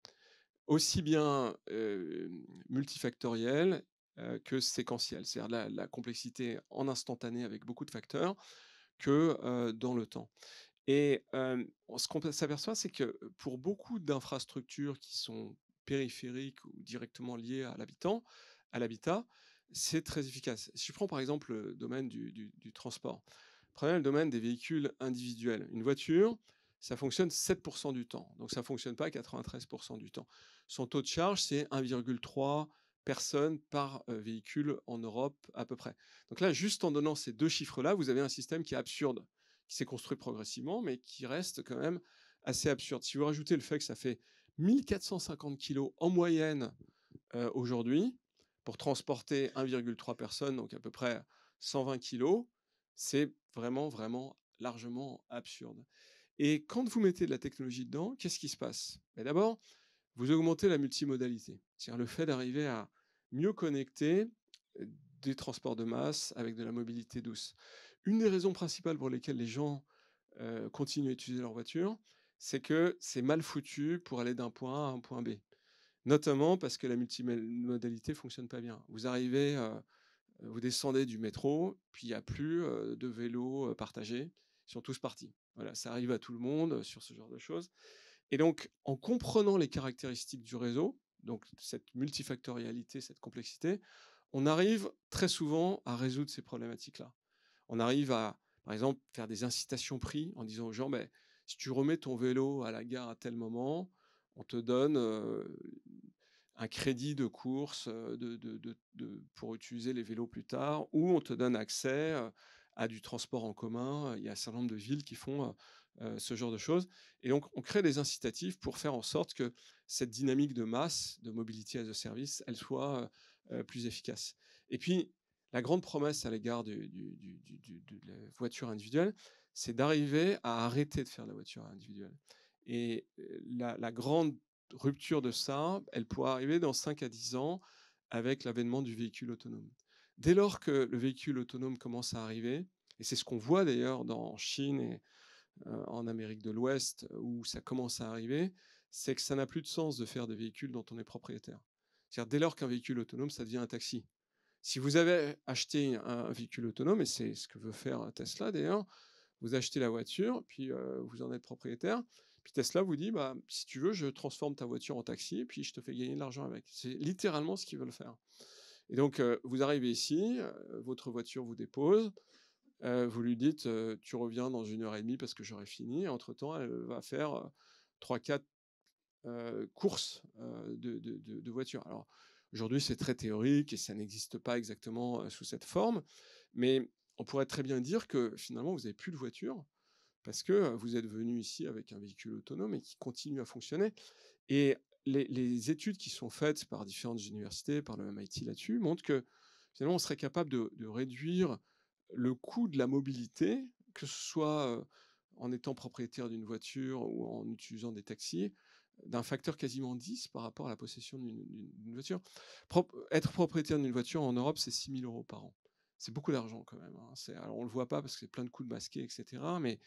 aussi bien euh, multifactorielle euh, que séquentielle, c'est-à-dire la, complexité en instantané avec beaucoup de facteurs que dans le temps. Et ce qu'on s'aperçoit, c'est que pour beaucoup d'infrastructures qui sont périphériques ou directement liées à l'habitant, à l'habitat, c'est très efficace. Si je prends par exemple le domaine du transport, Prenez le domaine des véhicules individuels. Une voiture, ça fonctionne 7% du temps. Donc ça ne fonctionne pas 93% du temps. Son taux de charge, c'est 1,3 personnes par euh, véhicule en Europe à peu près. Donc là, juste en donnant ces deux chiffres-là, vous avez un système qui est absurde, qui s'est construit progressivement, mais qui reste quand même assez absurde. Si vous rajoutez le fait que ça fait 1450 kg en moyenne euh, aujourd'hui pour transporter 1,3 personnes, donc à peu près 120 kg, c'est vraiment, vraiment largement absurde. Et quand vous mettez de la technologie dedans, qu'est-ce qui se passe bah, D'abord, vous augmentez la multimodalité, c'est-à-dire le fait d'arriver à mieux connecter des transports de masse avec de la mobilité douce. Une des raisons principales pour lesquelles les gens continuent à utiliser leur voiture, c'est que c'est mal foutu pour aller d'un point A à un point B. Notamment parce que la multimodalité ne fonctionne pas bien. Vous arrivez euh, vous descendez du métro, puis il n'y a plus de vélos partagés. Ils sont tous partis. Voilà, ça arrive à tout le monde sur ce genre de choses. Et donc, en comprenant les caractéristiques du réseau, donc cette multifactorialité, cette complexité, on arrive très souvent à résoudre ces problématiques-là. On arrive à, par exemple, faire des incitations prix en disant aux gens, «Ben, si tu remets ton vélo à la gare à tel moment, on te donne un crédit de course de, de, pour utiliser les vélos plus tard, ou on te donne accès à du transport en commun. Il y a un certain nombre de villes qui font ce genre de choses. Et donc, on crée des incitatifs pour faire en sorte que cette dynamique de masse, de mobilité as a service, elle soit plus efficace. Et puis, la grande promesse à l'égard de la voiture individuelle, c'est d'arriver à arrêter de faire la voiture individuelle. Et la, la grande rupture de ça, elle pourrait arriver dans 5 à 10 ans avec l'avènement du véhicule autonome. Dès lors que le véhicule autonome commence à arriver, et c'est ce qu'on voit d'ailleurs en Chine et euh, en Amérique de l'Ouest euh, où ça commence à arriver, c'est que ça n'a plus de sens de faire des véhicules dont on est propriétaire. C'est-à-dire dès lors qu'un véhicule autonome, ça devient un taxi. Si vous avez acheté un véhicule autonome, et c'est ce que veut faire Tesla d'ailleurs, vous achetez la voiture, puis euh, vous en êtes propriétaire, puis Tesla vous dit, bah, si tu veux, je transforme ta voiture en taxi puis je te fais gagner de l'argent avec. C'est littéralement ce qu'ils veulent faire. Et donc, vous arrivez ici, votre voiture vous dépose, vous lui dites, tu reviens dans une heure et demie parce que j'aurai fini. Entre-temps, elle va faire 3-4 courses de, voiture. Alors, aujourd'hui, c'est très théorique et ça n'existe pas exactement sous cette forme, mais on pourrait très bien dire que finalement, vous n'avez plus de voiture parce que vous êtes venu ici avec un véhicule autonome et qui continue à fonctionner. Et les, études qui sont faites par différentes universités, par le MIT là-dessus, montrent que finalement, on serait capable de, réduire le coût de la mobilité, que ce soit euh, en étant propriétaire d'une voiture ou en utilisant des taxis, d'un facteur quasiment 10 par rapport à la possession d'une voiture. être propriétaire d'une voiture en Europe, c'est 6 000 euros par an. C'est beaucoup d'argent quand même. Hein. Alors on ne le voit pas parce que c'est plein de coups de masqué, etc. Mais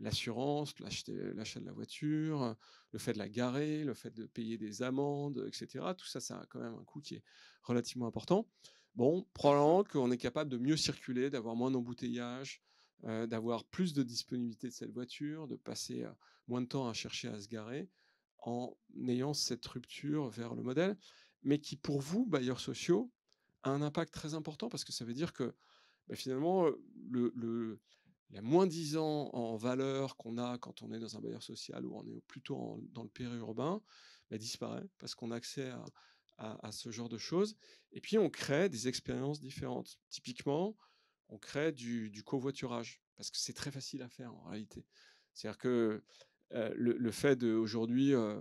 l'assurance, euh, l'achat de la voiture, euh, le fait de la garer, le fait de payer des amendes, etc. Tout ça, ça a quand même un coût qui est relativement important. Bon, probablement qu'on est capable de mieux circuler, d'avoir moins d'embouteillages, euh, d'avoir plus de disponibilité de cette voiture, de passer moins de temps à chercher à se garer en ayant cette rupture vers le modèle, mais qui pour vous, bailleurs sociaux, a un impact très important parce que ça veut dire que bah, finalement, le, la moins 10 ans en valeur qu'on a quand on est dans un bailleur social ou on est plutôt dans le périurbain, elle bah, disparaît parce qu'on a accès à, ce genre de choses. Et puis, on crée des expériences différentes. Typiquement, on crée du, covoiturage parce que c'est très facile à faire en réalité. C'est-à-dire que euh, le, fait d'aujourd'hui, euh,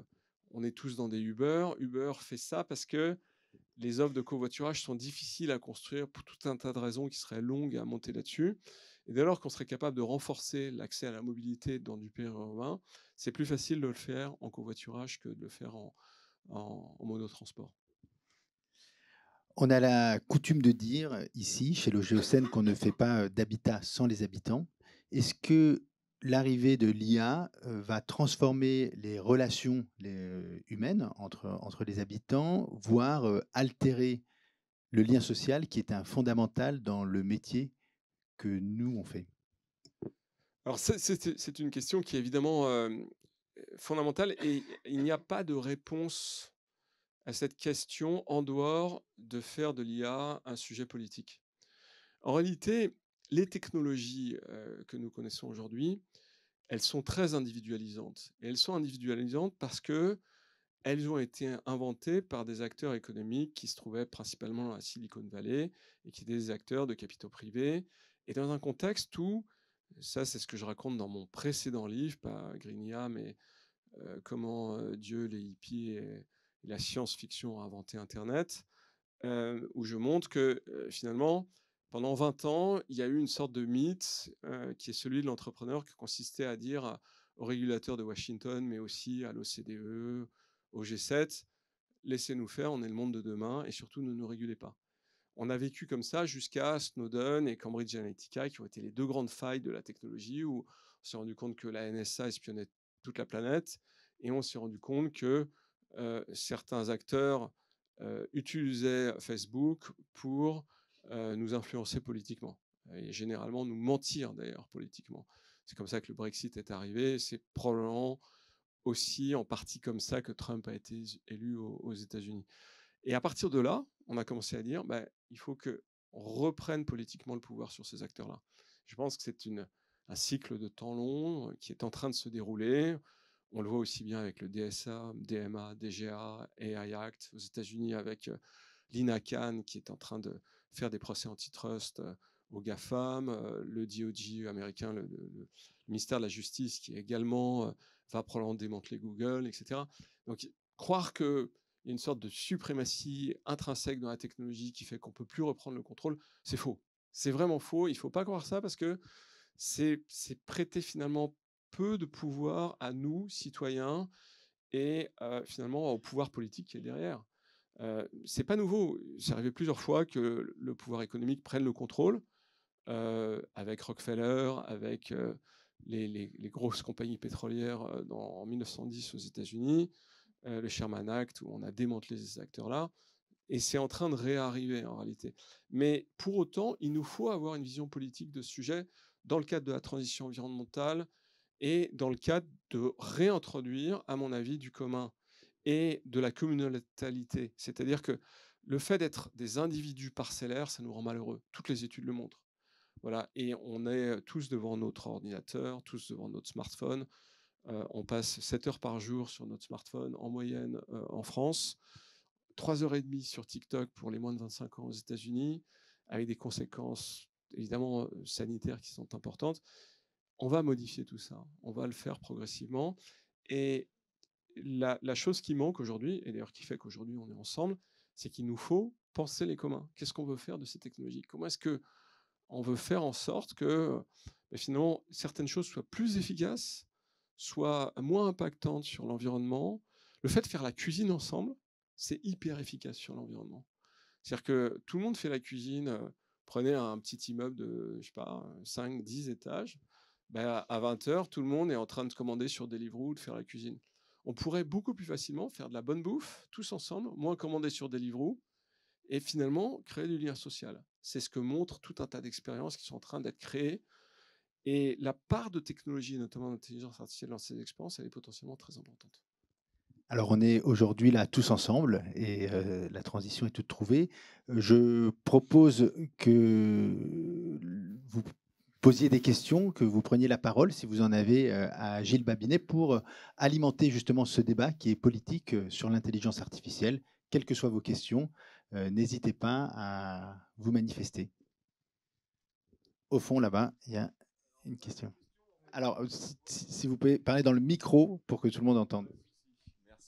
on est tous dans des Uber. Uber fait ça parce que les offres de covoiturage sont difficiles à construire pour tout un tas de raisons qui seraient longues à monter là-dessus. Et dès lors qu'on serait capable de renforcer l'accès à la mobilité dans du périurbain, c'est plus facile de le faire en covoiturage que de le faire en, monotransport. On a la coutume de dire ici, chez le Géocène, qu'on ne fait pas euh, d'habitat sans les habitants. Est-ce que l'arrivée de l'IA euh, va transformer les relations euh, humaines entre, entre les habitants, voire altérer le lien social qui est un fondamental dans le métier que nous, on fait Alors, c'est une question qui est évidemment euh, fondamentale et il n'y a pas de réponse à cette question en dehors de faire de l'IA un sujet politique. En réalité, les technologies euh, que nous connaissons aujourd'hui, elles sont très individualisantes. Et elles sont individualisantes parce que elles ont été inventées par des acteurs économiques qui se trouvaient principalement dans la Silicon Valley et qui étaient des acteurs de capitaux privés et dans un contexte où, ça c'est ce que je raconte dans mon précédent livre, pas Grignard, mais euh, comment euh, Dieu, les hippies et, la science-fiction ont inventé Internet, euh, où je montre que finalement, pendant 20 ans, il y a eu une sorte de mythe qui est celui de l'entrepreneur qui consistait à dire aux régulateurs de Washington, mais aussi à l'OCDE, au G7, laissez-nous faire, on est le monde de demain, et surtout ne nous régulez pas on a vécu comme ça jusqu'à Snowden et Cambridge Analytica, qui ont été les deux grandes failles de la technologie, où on s'est rendu compte que la NSA espionnait toute la planète, et on s'est rendu compte que euh, certains acteurs euh, utilisaient Facebook pour euh, nous influencer politiquement, et généralement nous mentir d'ailleurs politiquement. C'est comme ça que le Brexit est arrivé, c'est probablement aussi en partie comme ça que Trump a été élu aux États-Unis. Et à partir de là, on a commencé à dire, qu'il bah, il faut qu'on reprenne politiquement le pouvoir sur ces acteurs-là. Je pense que c'est un cycle de temps long euh, qui est en train de se dérouler. On le voit aussi bien avec le DSA, DMA, DGA, AI Act, aux États-Unis avec euh, l'INA Khan qui est en train de faire des procès antitrust euh, aux GAFAM, le DOJ américain, le, le, ministère de la Justice qui également va probablement démanteler Google, etc. Donc croire que il y a une sorte de suprématie intrinsèque dans la technologie qui fait qu'on peut plus reprendre le contrôle. C'est faux. C'est vraiment faux. Il faut pas croire ça parce que c'est prêter finalement peu de pouvoir à nous, citoyens, et finalement au pouvoir politique qui est derrière. Euh, c'est pas nouveau. C'est arrivé plusieurs fois que le pouvoir économique prenne le contrôle avec Rockefeller, avec les, les, grosses compagnies pétrolières dans, en 1910 aux États-Unis. Euh, le Sherman Act, où on a démantelé ces acteurs-là. Et c'est en train de réarriver en réalité. Mais pour autant, il nous faut avoir une vision politique de ce sujet dans le cadre de la transition environnementale et dans le cadre de réintroduire, à mon avis, du commun et de la communalité. C'est-à-dire que le fait d'être des individus parcellaires, ça nous rend malheureux. Toutes les études le montrent. Voilà. Et on est tous devant notre ordinateur, tous devant notre smartphone, euh, on passe 7 heures par jour sur notre smartphone en moyenne euh, en France, 3 heures et demie sur TikTok pour les moins de 25 ans aux États-Unis, avec des conséquences évidemment euh, sanitaires qui sont importantes. On va modifier tout ça, on va le faire progressivement. Et la, chose qui manque aujourd'hui, et d'ailleurs qui fait qu'aujourd'hui on est ensemble, c'est qu'il nous faut penser les communs. Qu'est-ce qu'on veut faire de ces technologies Comment est-ce que on veut faire en sorte que bah, finalement certaines choses soient plus efficaces soit moins impactante sur l'environnement. Le fait de faire la cuisine ensemble, c'est hyper efficace sur l'environnement. C'est-à-dire que tout le monde fait la cuisine. Euh, prenez un petit immeuble de, je sais pas, 5, 10 étages. Bah, à 20h, tout le monde est en train de commander sur Deliveroo, de faire la cuisine. On pourrait beaucoup plus facilement faire de la bonne bouffe, tous ensemble, moins commander sur Deliveroo, et finalement créer du lien social. C'est ce que montrent tout un tas d'expériences qui sont en train d'être créées et la part de technologie, notamment d'intelligence artificielle dans ces expériences, elle est potentiellement très importante. Alors on est aujourd'hui là tous ensemble et la transition est toute trouvée. Je propose que vous posiez des questions, que vous preniez la parole si vous en avez à Gilles Babinet pour alimenter justement ce débat qui est politique sur l'intelligence artificielle. Quelles que soient vos questions, n'hésitez pas à vous manifester. Au fond là-bas, il y a une question. Alors, euh, si, vous pouvez parler dans le micro pour que tout le monde entende.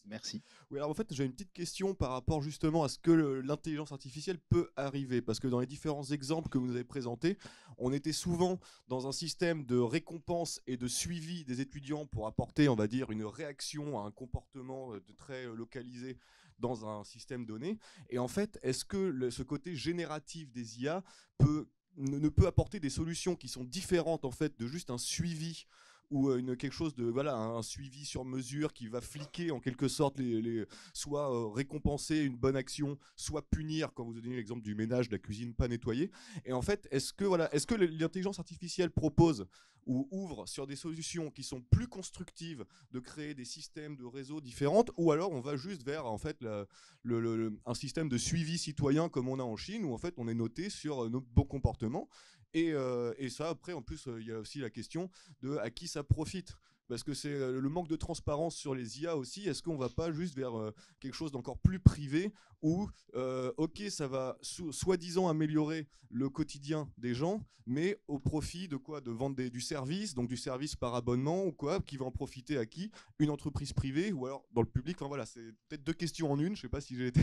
Merci. Oui, alors en fait, j'ai une petite question par rapport justement à ce que l'intelligence artificielle peut arriver. Parce que dans les différents exemples que vous avez présentés, on était souvent dans un système de récompense et de suivi des étudiants pour apporter, on va dire, une réaction à un comportement euh, de très euh, localisé dans un système donné. Et en fait, est-ce que le, ce côté génératif des IA peut ne, peut apporter des solutions qui sont différentes en fait de juste un suivi ou euh, une quelque chose de voilà un suivi sur mesure qui va fliquer en quelque sorte les, soit euh, récompenser une bonne action, soit punir quand vous donnez l'exemple du ménage, de la cuisine pas nettoyée. Et en fait, est-ce que voilà, est-ce que l'intelligence artificielle propose ou ouvre sur des solutions qui sont plus constructives de créer des systèmes de réseaux différentes ou alors on va juste vers en fait le, un système de suivi citoyen comme on a en Chine où en fait on est noté sur euh, nos bons comportements et, euh, et ça, après, en plus, euh, il y a aussi la question de à qui ça profite parce que c'est euh, le manque de transparence sur les IA aussi. Est-ce qu'on ne va pas juste vers quelque chose d'encore plus privé où, ok, ça va soi-disant améliorer le quotidien des gens, mais au profit de quoi De vendre du service, donc du service par abonnement ou quoi Qui va en profiter à qui Une entreprise privée ou alors dans le public Enfin voilà, c'est peut-être deux questions en une. Je ne sais pas si j'ai été.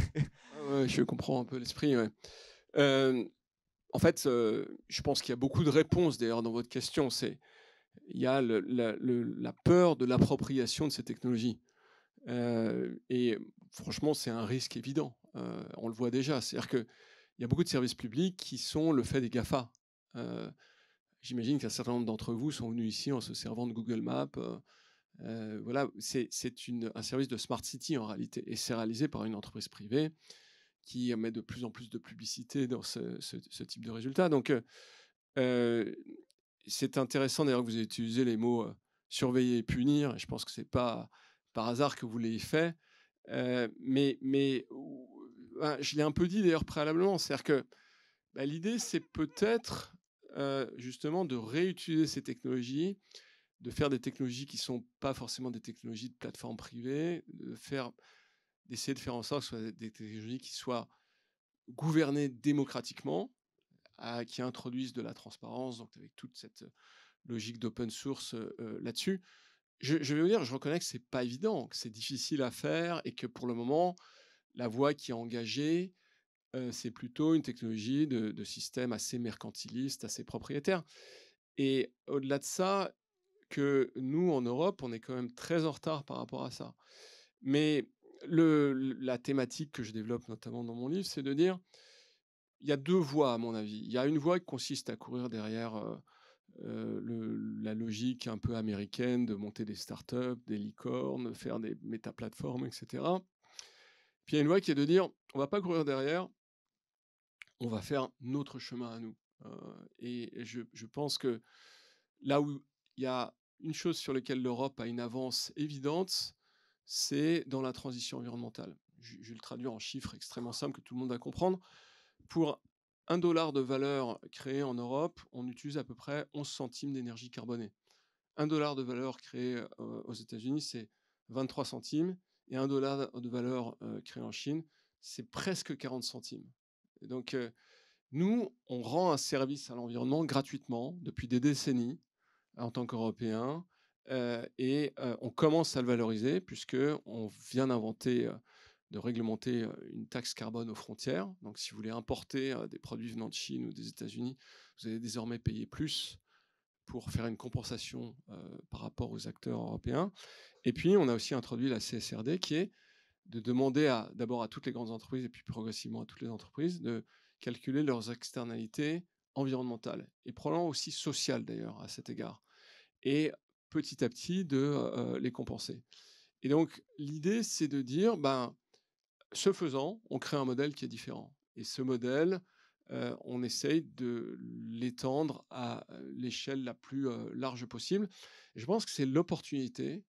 je comprends un peu l'esprit. Ouais. Euh, en fait, je pense qu'il y a beaucoup de réponses d'ailleurs dans votre question. C'est il y a la, peur de l'appropriation de ces technologies. et franchement, c'est un risque évident. on le voit déjà. C'est-à-dire qu'il y a beaucoup de services publics qui sont le fait des GAFA. J'imagine qu'un certain nombre d'entre vous sont venus ici en se servant de Google Maps. voilà, c'est un service de Smart City en réalité. Et c'est réalisé par une entreprise privée qui met de plus en plus de publicité dans ce, type de résultat. Donc, euh, euh, c'est intéressant d'ailleurs que vous ayez utilisé les mots euh, surveiller et punir. Je pense que ce n'est pas par hasard que vous l'ayez fait. mais, mais je l'ai un peu dit d'ailleurs préalablement. C'est-à-dire que bah, l'idée, c'est peut-être justement de réutiliser ces technologies, de faire des technologies qui ne sont pas forcément des technologies de plateforme privée, de faire d'essayer de faire en sorte que ce soit des technologies qui soient gouvernées démocratiquement, qui introduisent de la transparence, donc avec toute cette euh, logique d'open source euh, euh, là-dessus. Je, vais vous dire, je reconnais que c'est pas évident, que c'est difficile à faire et que pour le moment, la voie qui est engagée, c'est plutôt une technologie de, de système assez mercantiliste, assez propriétaire. Et au-delà de ça, que nous, en Europe, on est quand même très en retard par rapport à ça. Mais le, la thématique que je développe notamment dans mon livre, c'est de dire il y a deux voies, à mon avis. Il y a une voie qui consiste à courir derrière la logique un peu américaine de monter des startups, des licornes, faire des métaplateformes, etc. Puis il y a une voie qui est de dire on va pas courir derrière, on va faire notre chemin à nous. et, je, je pense que là où il y a une chose sur laquelle l'Europe a une avance évidente, c'est dans la transition environnementale. Je, vais le traduire en chiffres extrêmement ah. simples que tout le monde va comprendre. Pour un dollar de valeur créée en Europe, on utilise à peu près 11 centimes d'énergie carbonée. Un dollar de valeur créée aux États-Unis, c'est 23 centimes. Et un dollar de valeur créé créée en Chine, c'est presque 40 centimes. donc, nous, on rend un service à l'environnement gratuitement depuis des décennies en tant qu'Européens. Euh, et euh, on commence à le valoriser puisque on vient d'inventer euh, de réglementer une taxe carbone aux frontières. Donc, si vous voulez importer des produits venant de Chine ou des États-Unis, vous allez désormais payer plus pour faire une compensation par rapport aux acteurs européens. Et puis, on a aussi introduit la CSRD qui est de demander d'abord à toutes les grandes entreprises et puis progressivement à toutes les entreprises de calculer leurs externalités environnementales et probablement aussi sociales d'ailleurs à cet égard. Et petit à petit de les compenser. Et donc l'idée, c'est de dire, ben, ce faisant, on crée un modèle qui est différent. Et ce modèle, on essaye de l'étendre à l'échelle la plus large possible. je pense que c'est l'opportunité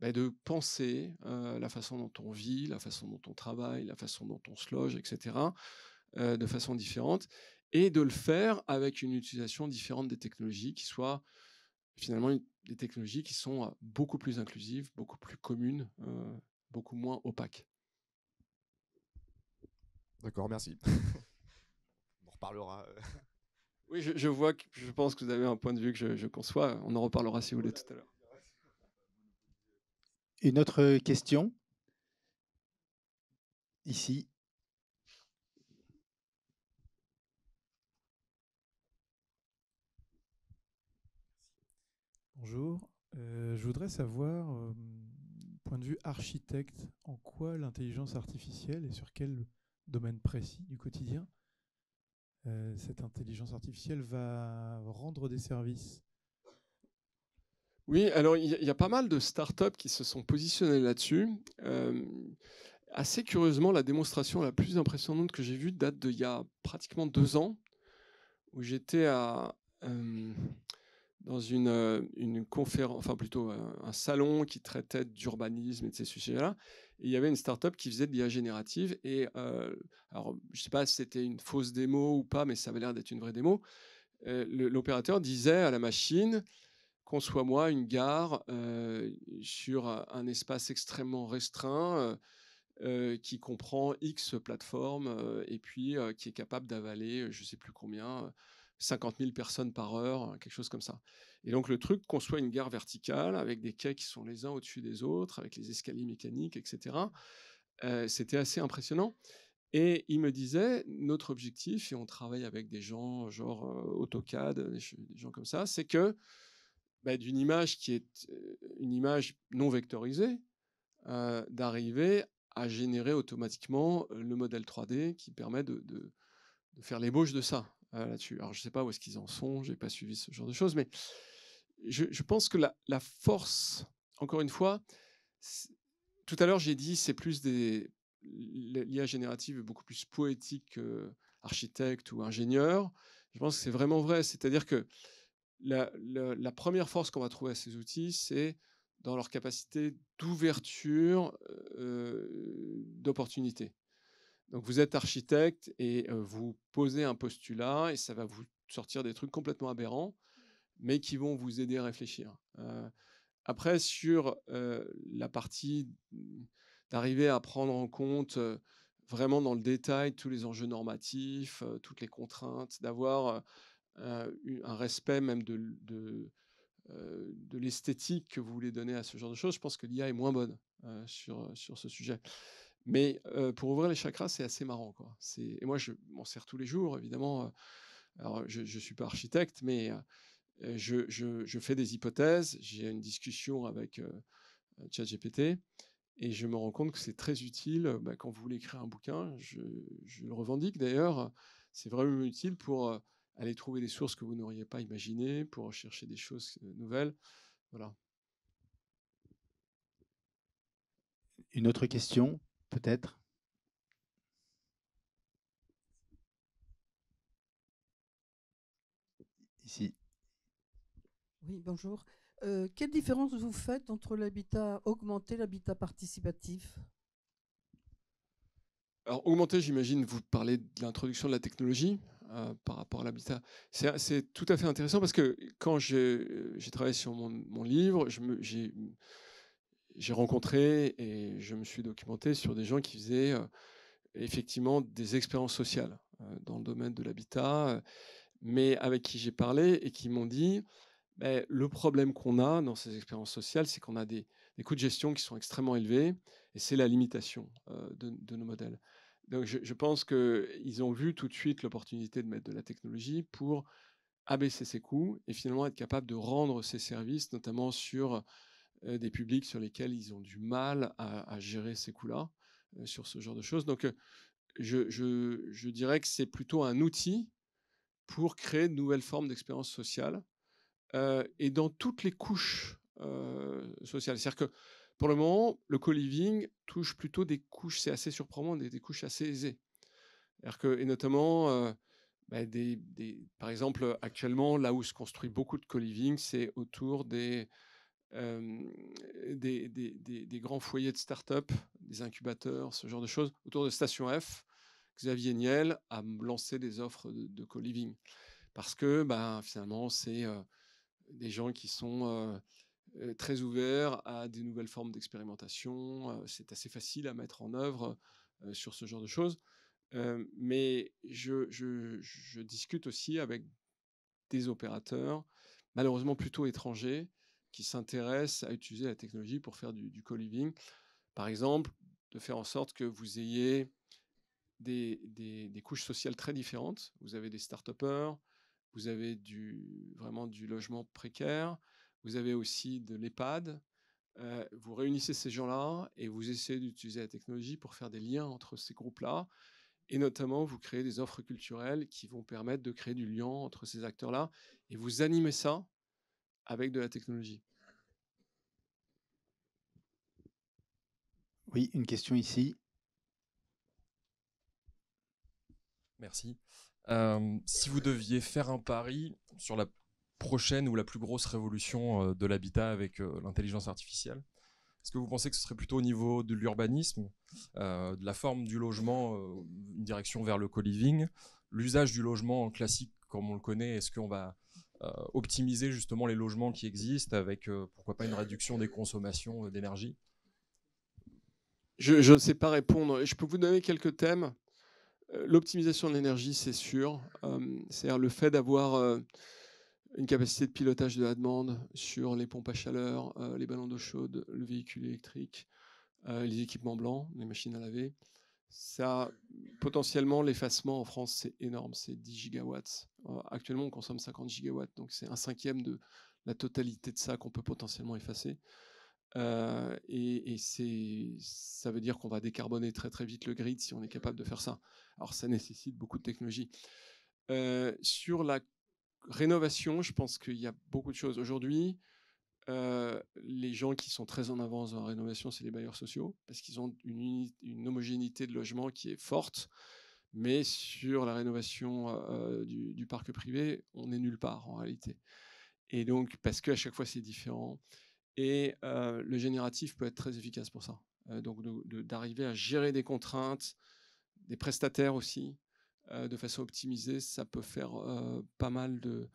ben, de penser la façon dont on vit, la façon dont on travaille, la façon dont on se loge, etc., de façon différente, et de le faire avec une utilisation différente des technologies qui soient finalement des technologies qui sont beaucoup plus inclusives, beaucoup plus communes, beaucoup moins opaques. D'accord, merci. On reparlera. oui, je, vois que je pense que vous avez un point de vue que je conçois. On en reparlera si vous voulez tout à l'heure. Une autre question Ici. Bonjour. Euh, je voudrais savoir, du euh, point de vue architecte, en quoi l'intelligence artificielle et sur quel domaine précis du quotidien euh, cette intelligence artificielle va rendre des services Oui, alors il y, a pas mal de startups qui se sont positionnées là-dessus. assez curieusement, la démonstration la plus impressionnante que j'ai vue date d'il y a pratiquement deux ans, où j'étais à dans une, euh, conférence, enfin plutôt euh, un salon qui traitait d'urbanisme et de ces sujets-là. il y avait une start-up qui faisait de l'IA générative. Et euh, alors, je ne sais pas si c'était une fausse démo ou pas, mais ça avait l'air d'être une vraie démo. L'opérateur disait à la machine Conçois-moi une gare sur un espace extrêmement restreint. qui comprend X plateformes et puis qui est capable d'avaler je ne sais plus combien 50 000 personnes par heure, hein, quelque chose comme ça. Et donc le truc qu'on soit une gare verticale avec des quais qui sont les uns au-dessus des autres, avec les escaliers mécaniques, etc. Euh, c'était assez impressionnant. Et il me disait, notre objectif, et on travaille avec des gens genre euh, AutoCAD, des, gens comme ça, c'est que bah, d'une image qui est euh, une image non vectorisée, d'arriver à générer automatiquement le modèle 3D qui permet de, de, de faire l'ébauche de ça. Euh, Alors, je ne sais pas où est-ce qu'ils en sont, je n'ai pas suivi ce genre de choses, mais je, pense que la, force, encore une fois, tout à l'heure, j'ai dit, c'est plus des. L'IA générative est beaucoup plus poétique qu'architecte ou ingénieur. Je pense que c'est vraiment vrai. C'est-à-dire que la, première force qu'on va trouver à ces outils, c'est dans leur capacité d'ouverture euh, d'opportunités. Donc vous êtes architecte et vous posez un postulat et ça va vous sortir des trucs complètement aberrants, mais qui vont vous aider à réfléchir. après, sur la partie d'arriver à prendre en compte vraiment dans le détail tous les enjeux normatifs, toutes les contraintes, d'avoir un respect même de, de l'esthétique que vous voulez donner à ce genre de choses, je pense que l'IA est moins bonne sur, sur ce sujet. Mais pour ouvrir les chakras, c'est assez marrant. Quoi. Et moi, je m'en sers tous les jours, évidemment. Alors, je ne suis pas architecte, mais je, fais des hypothèses. J'ai une discussion avec euh, ChatGPT et je me rends compte que c'est très utile. Bah, quand vous voulez écrire un bouquin, je, je le revendique d'ailleurs. C'est vraiment utile pour aller trouver des sources que vous n'auriez pas imaginées, pour chercher des choses nouvelles. Voilà. Une autre question peut-être Ici. Oui, bonjour. Euh, quelle différence vous faites entre l'habitat augmenté et l'habitat participatif Alors, augmenté, j'imagine, vous parlez de l'introduction de la technologie euh, par rapport à l'habitat. C'est tout à fait intéressant parce que quand j'ai euh, travaillé sur mon, mon livre, j'ai j'ai rencontré et je me suis documenté sur des gens qui faisaient euh, effectivement des expériences sociales euh, dans le domaine de l'habitat, euh, mais avec qui j'ai parlé et qui m'ont dit bah, le problème qu'on a dans ces expériences sociales, c'est qu'on a des, coûts de gestion qui sont extrêmement élevés et c'est la limitation de, nos modèles. Donc je, pense qu'ils ont vu tout de suite l'opportunité de mettre de la technologie pour abaisser ses coûts et finalement être capable de rendre ses services, notamment sur euh, des publics sur lesquels ils ont du mal à, gérer ces coûts-là, euh, sur ce genre de choses. Donc, euh, je, dirais que c'est plutôt un outil pour créer de nouvelles formes d'expérience sociale et dans toutes les couches sociales. C'est-à-dire que pour le moment, le co-living touche plutôt des couches, c'est assez surprenant, des, couches assez aisées. Que, et notamment, bah, par exemple, actuellement, là où se construit beaucoup de co-living, c'est autour des, des, grands foyers de start-up, des incubateurs, ce genre de choses, autour de Station F. Xavier Niel a lancé des offres de, co-living. Parce que ben, finalement, c'est des gens qui sont très ouverts à des nouvelles formes d'expérimentation. C'est assez facile à mettre en œuvre sur ce genre de choses. mais je, discute aussi avec des opérateurs, malheureusement plutôt étrangers, qui s'intéressent à utiliser la technologie pour faire du, co-living. Par exemple, de faire en sorte que vous ayez des, couches sociales très différentes. Vous avez des start vous avez du, vraiment du logement précaire, vous avez aussi de l'EHPAD. Euh, vous réunissez ces gens-là et vous essayez d'utiliser la technologie pour faire des liens entre ces groupes-là. Et notamment, vous créez des offres culturelles qui vont permettre de créer du lien entre ces acteurs-là. Et vous animez ça avec de la technologie. Oui, une question ici. Merci. Euh, si vous deviez faire un pari sur la prochaine ou la plus grosse révolution euh, de l'habitat avec euh, l'intelligence artificielle, est-ce que vous pensez que ce serait plutôt au niveau de l'urbanisme, de la forme du logement, une direction vers le co-living, l'usage du logement classique comme on le connaît, est-ce qu'on va euh, optimiser justement les logements qui existent avec euh, pourquoi pas une réduction des consommations euh, d'énergie je, ne sais pas répondre. Je peux vous donner quelques thèmes. L'optimisation de l'énergie, c'est sûr. C'est-à-dire le fait d'avoir une capacité de pilotage de la demande sur les pompes à chaleur, les ballons d'eau chaude, le véhicule électrique, les équipements blancs, les machines à laver. Ça, potentiellement, l'effacement en France, c'est énorme, c'est 10 gigawatts. Euh, actuellement, on consomme 50 gigawatts, donc c'est un cinquième de la totalité de ça qu'on peut potentiellement effacer. Euh, et, ça veut dire qu'on va décarboner très très vite le grid si on est capable de faire ça. Alors ça nécessite beaucoup de technologie. Euh, sur la rénovation, je pense qu'il y a beaucoup de choses. Aujourd'hui, euh, les gens qui sont très en avance en rénovation, c'est les bailleurs sociaux, parce qu'ils ont une, homogénéité de logement qui est forte. Mais sur la rénovation euh, euh, du, parc privé, on est nulle part en réalité. Et donc, parce qu'à chaque fois, c'est différent. Et le génératif peut être très efficace pour ça. donc, d'arriver à gérer des contraintes, des prestataires aussi, de façon optimisée, ça peut faire pas mal de,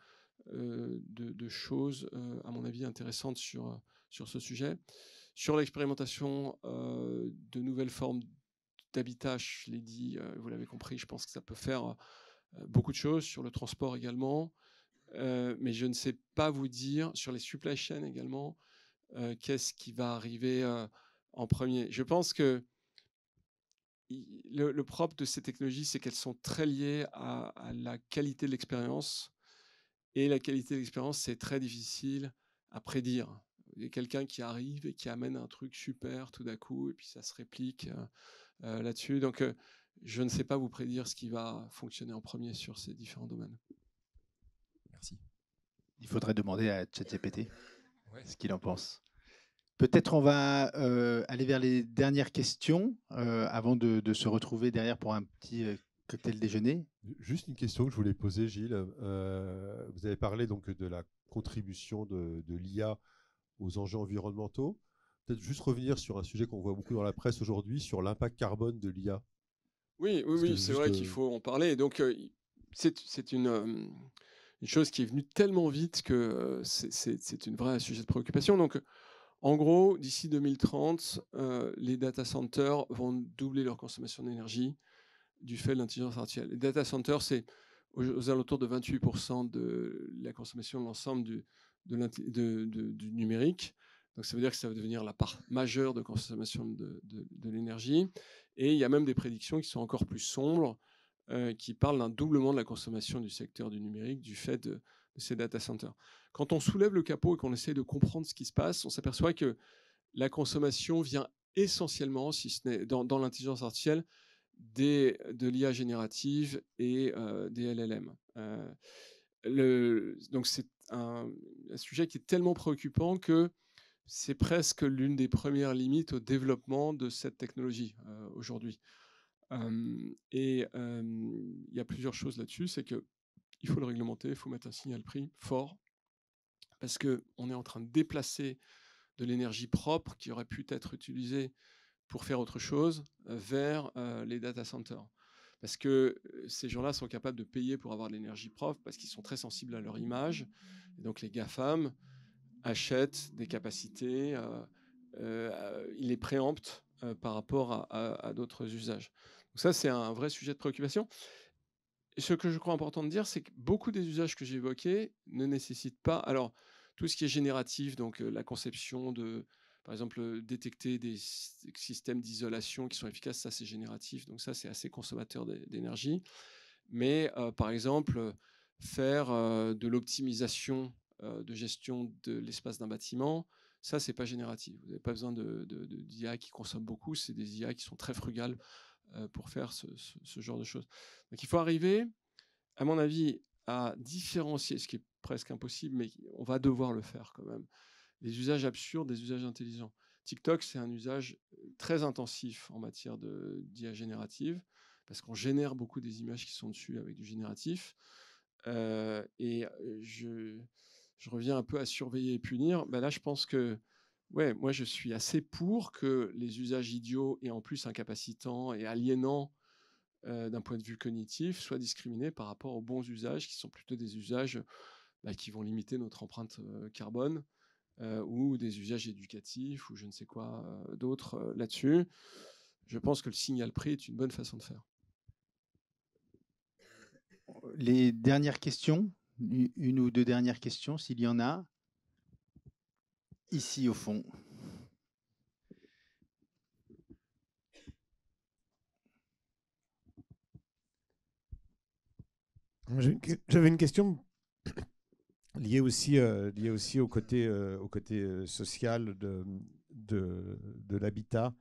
euh, de, choses, euh, à mon avis, intéressantes sur, euh, sur ce sujet. Sur l'expérimentation de nouvelles formes d'habitat, je l'ai dit, vous l'avez compris, je pense que ça peut faire beaucoup de choses, sur le transport également, mais je ne sais pas vous dire, sur les supply chains également, qu'est-ce qui va arriver en premier. Je pense que le, propre de ces technologies, c'est qu'elles sont très liées à la qualité de l'expérience et la qualité de l'expérience, c'est très difficile à prédire. Il y a quelqu'un qui arrive et qui amène un truc super tout d'un coup, et puis ça se réplique euh, euh, là-dessus. Donc, euh, je ne sais pas vous prédire ce qui va fonctionner en premier sur ces différents domaines. Merci. Il faudrait demander à ChatGPT ce qu'il en pense. Peut-être on va aller vers les dernières questions avant de, de, se retrouver derrière pour un petit cocktail déjeuner. Juste une question que je voulais poser, Gilles. Euh, vous avez parlé donc de la contribution de, l'IA aux enjeux environnementaux. Peut-être juste revenir sur un sujet qu'on voit beaucoup dans la presse aujourd'hui, sur l'impact carbone de l'IA. Oui, oui, oui c'est vrai qu'il euh, faut en parler. Donc, euh, c'est une, une, chose qui est venue tellement vite que c'est une vraie sujet de préoccupation. Donc, en gros, d'ici 2030, les data centers vont doubler leur consommation d'énergie du fait de l'intelligence artificielle. Les data centers, c'est aux alentours de 28% de la consommation de l'ensemble du, de, numérique. Donc ça veut dire que ça va devenir la part majeure de consommation de, l'énergie. Et il y a même des prédictions qui sont encore plus sombres, euh, qui parlent d'un doublement de la consommation du secteur du numérique du fait de, ces data centers. Quand on soulève le capot et qu'on essaie de comprendre ce qui se passe, on s'aperçoit que la consommation vient essentiellement, si ce n'est dans, dans l'intelligence artificielle, de l'IA générative et euh, des LLM. Euh, donc c'est un, sujet qui est tellement préoccupant que c'est presque l'une des premières limites au développement de cette technologie euh, aujourd'hui. et il y a plusieurs choses là-dessus, c'est que il faut le réglementer, il faut mettre un signal prix fort, parce qu'on est en train de déplacer de l'énergie propre qui aurait pu être utilisée pour faire autre chose euh, vers euh, les data centers. Parce que euh, ces gens-là sont capables de payer pour avoir de l'énergie propre, parce qu'ils sont très sensibles à leur image. donc les GAFAM achètent des capacités, ils les préemptent par rapport à, d'autres usages. Donc ça, c'est un vrai sujet de préoccupation. ce que je crois important de dire, c'est que beaucoup des usages que j'ai évoqués ne nécessitent pas. Alors, tout ce qui est génératif, donc la conception de par exemple, euh, détecter des systèmes d'isolation qui sont efficaces, ça c'est génératif, donc ça c'est assez consommateur d'énergie. Mais euh, par exemple, euh, faire de l'optimisation de gestion de l'espace d'un bâtiment, ça c'est pas génératif. Vous n'avez pas besoin d'IA de, qui consomme beaucoup, c'est des IA qui sont très frugales pour faire ce, genre de choses. Donc il faut arriver, à mon avis, à différencier, ce qui est presque impossible, mais on va devoir le faire quand même des usages absurdes des usages intelligents. TikTok, c'est un usage très intensif en matière d'IA générative, parce qu'on génère beaucoup des images qui sont dessus avec du génératif. et je, reviens un peu à surveiller et punir. Bah, là, je pense que, ouais, moi, je suis assez pour que les usages idiots et en plus incapacitants et aliénants d'un point de vue cognitif soient discriminés par rapport aux bons usages, qui sont plutôt des usages bah, qui vont limiter notre empreinte carbone, euh, ou des usages éducatifs ou je ne sais quoi euh, d'autre euh, là-dessus. Je pense que le signal prix est une bonne façon de faire. Les dernières questions, une ou deux dernières questions s'il y en a, ici au fond. J'avais une question lié aussi, euh, lié aussi au côté, euh, au côté euh, social de, de, l'habitat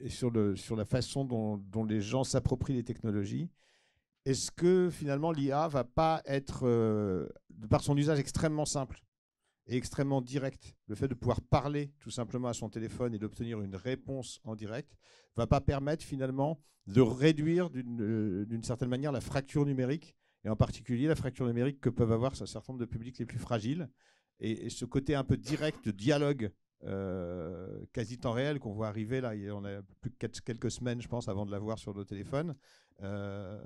et sur, le, sur la façon dont, dont les gens s'approprient les technologies. Est-ce que finalement l'IA va pas être, par son usage extrêmement simple et extrêmement direct, le fait de pouvoir parler tout simplement à son téléphone et d'obtenir une réponse en direct, va pas permettre finalement de réduire d'une certaine manière la fracture numérique et en particulier la fracture numérique que peuvent avoir un certain nombre de publics les plus fragiles. Et, ce côté un peu direct, de dialogue euh, quasi temps réel qu'on voit arriver là, on a plus que quelques semaines, je pense, avant de l'avoir sur nos téléphones. Euh,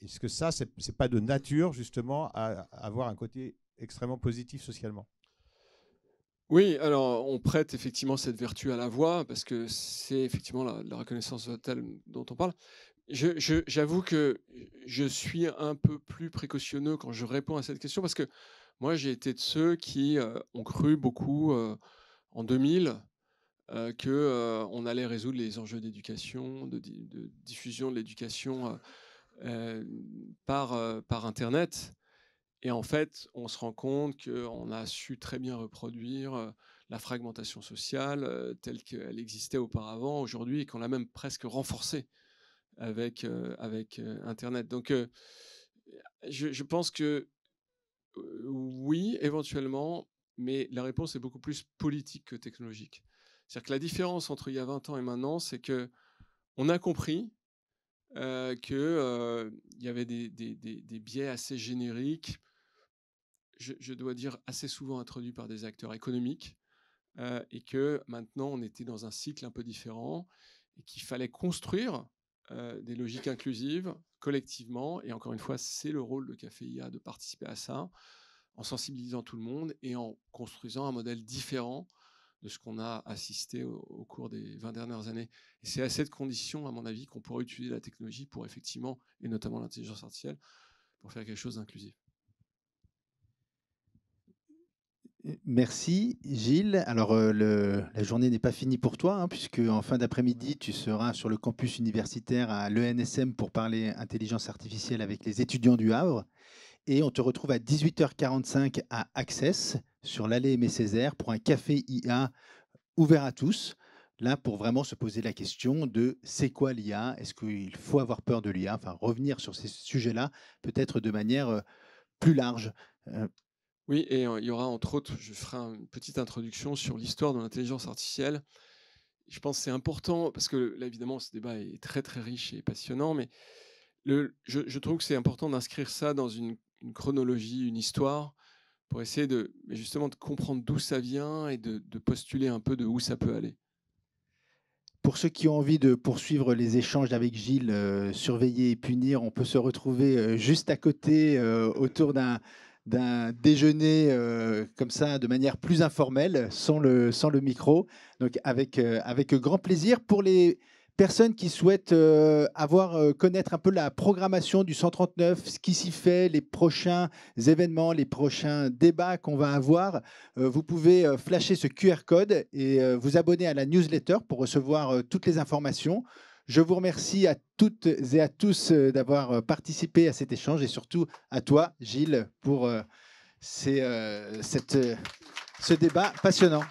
est-ce que ça, c'est pas de nature justement à, avoir un côté extrêmement positif socialement oui, alors on prête effectivement cette vertu à la voix parce que c'est effectivement la, reconnaissance telle dont on parle j'avoue que je suis un peu plus précautionneux quand je réponds à cette question parce que moi, j'ai été de ceux qui euh, ont cru beaucoup euh, en 2000 euh, qu'on allait résoudre les enjeux d'éducation, de, diffusion de l'éducation par, par Internet. Et en fait, on se rend compte qu'on a su très bien reproduire la fragmentation sociale telle qu'elle existait auparavant, aujourd'hui, et qu'on l'a même presque renforcée avec, avec Internet. Donc, je, pense que oui, éventuellement, mais la réponse est beaucoup plus politique que technologique. C'est-à-dire que la différence entre il y a 20 ans et maintenant, c'est que on a compris euh, qu'il y avait des, biais assez génériques, je, dois dire assez souvent introduits par des acteurs économiques, et que maintenant on était dans un cycle un peu différent, et qu'il fallait construire euh, des logiques inclusives collectivement. Et encore une fois, c'est le rôle de Café IA de participer à ça, en sensibilisant tout le monde et en construisant un modèle différent de ce qu'on a assisté au, cours des 20 dernières années. Et c'est à cette condition, à mon avis, qu'on pourra utiliser la technologie pour effectivement, et notamment l'intelligence artificielle, pour faire quelque chose d'inclusif. Merci Gilles. Alors euh, le, la journée n'est pas finie pour toi, hein, puisque en fin d'après-midi, tu seras sur le campus universitaire à l'ENSM pour parler intelligence artificielle avec les étudiants du Havre. Et on te retrouve à 18h45 à Access, sur l'allée Aimé Césaire, pour un café IA ouvert à tous. Là, pour vraiment se poser la question de c'est quoi l'IA Est-ce qu'il faut avoir peur de l'IA Enfin, revenir sur ces sujets-là, peut-être de manière euh, plus large. Euh, oui, et il y aura entre autres, je ferai une petite introduction sur l'histoire de l'intelligence artificielle. Je pense que c'est important, parce que là, évidemment, ce débat est très très riche et passionnant, mais le, je, trouve que c'est important d'inscrire ça dans une, chronologie, une histoire, pour essayer de justement de comprendre d'où ça vient et de, postuler un peu de où ça peut aller. Pour ceux qui ont envie de poursuivre les échanges avec Gilles, surveiller et punir, on peut se retrouver juste à côté autour d'un d'un déjeuner euh, comme ça, de manière plus informelle, sans le, sans le micro. Donc avec, euh, avec grand plaisir pour les personnes qui souhaitent euh, avoir connaître un peu la programmation du 139, ce qui s'y fait, les prochains événements, les prochains débats qu'on va avoir, vous pouvez flasher ce QR code et vous abonner à la newsletter pour recevoir toutes les informations. Je vous remercie à toutes et à tous euh, d'avoir euh, participé à cet échange et surtout à toi, Gilles, pour euh, ce débat passionnant.